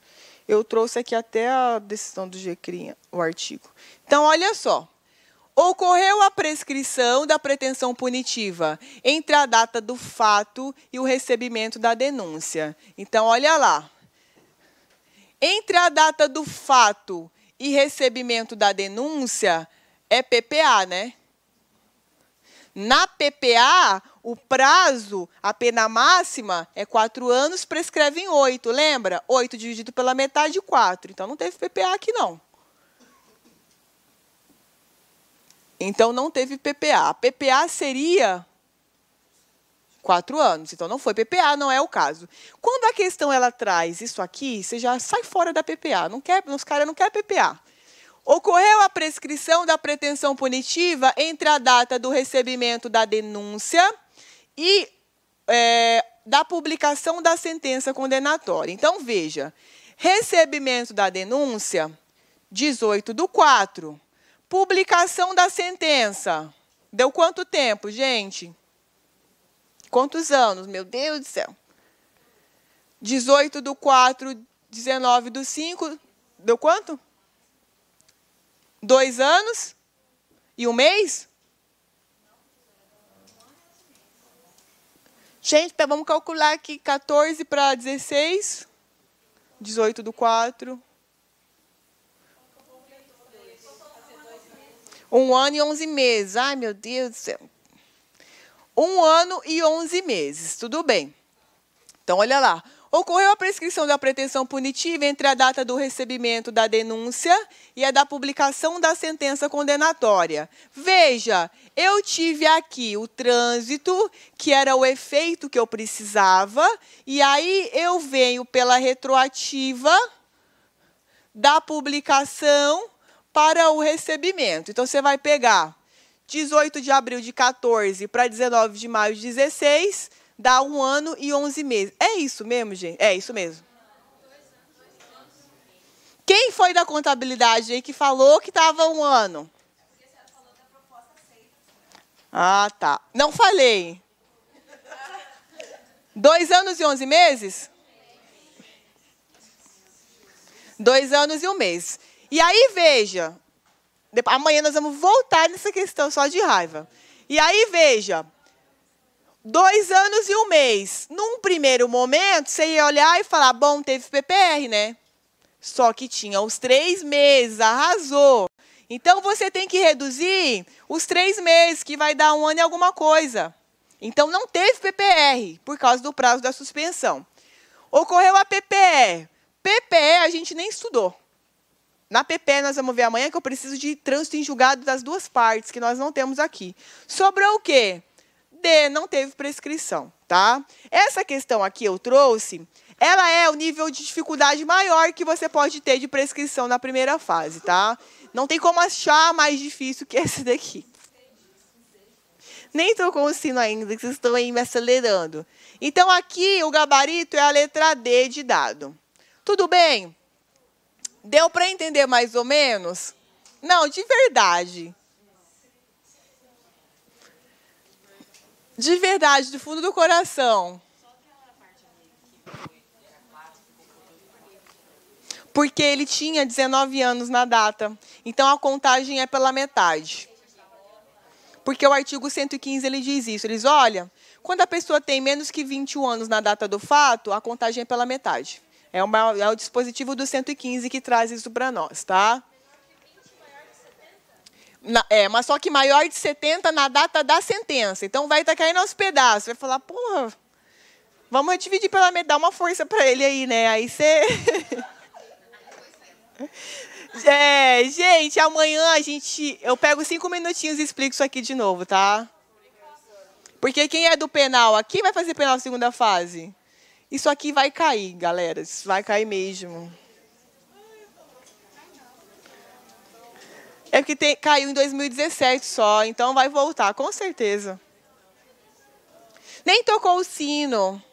Eu trouxe aqui até a decisão do GCRIA, o artigo. Então, olha só. Ocorreu a prescrição da pretensão punitiva entre a data do fato e o recebimento da denúncia. Então, olha lá. Entre a data do fato e recebimento da denúncia é PPA, né? Na PPA, o prazo, a pena máxima, é quatro anos, prescreve em oito, lembra? Oito dividido pela metade, quatro. Então, não teve PPA aqui, não. Então não teve PPA. PPA seria quatro anos. Então não foi PPA, não é o caso. Quando a questão ela traz isso aqui, você já sai fora da PPA. Não quer, os caras não quer PPA. Ocorreu a prescrição da pretensão punitiva entre a data do recebimento da denúncia e é, da publicação da sentença condenatória. Então, veja: recebimento da denúncia, 18 do 4. Publicação da sentença. Deu quanto tempo, gente? Quantos anos? Meu Deus do céu. 18 do 4, 19 do 5. Deu quanto? Dois anos? E um mês? Gente, tá, vamos calcular aqui 14 para 16. 18 do 4. Um ano e onze meses. Ai, meu Deus do céu. Um ano e onze meses, tudo bem. Então, olha lá. Ocorreu a prescrição da pretensão punitiva entre a data do recebimento da denúncia e a da publicação da sentença condenatória. Veja, eu tive aqui o trânsito, que era o efeito que eu precisava, e aí eu venho pela retroativa da publicação para o recebimento. Então, você vai pegar 18 de abril de 14 para 19 de maio de 16, dá um ano e 11 meses. É isso mesmo, gente? É isso mesmo. Quem foi da contabilidade aí que falou que estava um ano? Ah, tá. Não falei. Dois anos e onze meses? Dois anos e um mês. E aí, veja, amanhã nós vamos voltar nessa questão só de raiva. E aí, veja, dois anos e um mês. Num primeiro momento, você ia olhar e falar, bom, teve PPR, né? Só que tinha os três meses, arrasou. Então, você tem que reduzir os três meses, que vai dar um ano e alguma coisa. Então, não teve PPR, por causa do prazo da suspensão. Ocorreu a PPR. PPE a gente nem estudou. Na PP, nós vamos ver amanhã que eu preciso de trânsito em julgado das duas partes, que nós não temos aqui. Sobrou o quê? D, não teve prescrição, tá? Essa questão aqui eu trouxe, ela é o nível de dificuldade maior que você pode ter de prescrição na primeira fase, tá? Não tem como achar mais difícil que esse daqui. Nem estou com o sino ainda, que vocês estão aí me acelerando. Então, aqui, o gabarito é a letra D de dado. Tudo bem? Deu para entender mais ou menos? Não, de verdade. De verdade, do fundo do coração. Porque ele tinha 19 anos na data. Então a contagem é pela metade. Porque o artigo 115 ele diz isso. diz: olha, quando a pessoa tem menos que 21 anos na data do fato, a contagem é pela metade. É, uma, é o dispositivo do 115 que traz isso para nós, tá? Na, é, mas só que maior de 70 na data da sentença. Então vai estar tá caindo aos pedaços. Vai falar, porra, vamos dividir pela metade, dar uma força para ele aí, né? Aí você. é, gente, amanhã a gente. Eu pego cinco minutinhos e explico isso aqui de novo, tá? Porque quem é do penal aqui vai fazer penal segunda fase. Isso aqui vai cair, galera. Isso vai cair mesmo. É porque tem, caiu em 2017 só, então vai voltar, com certeza. Nem tocou o sino.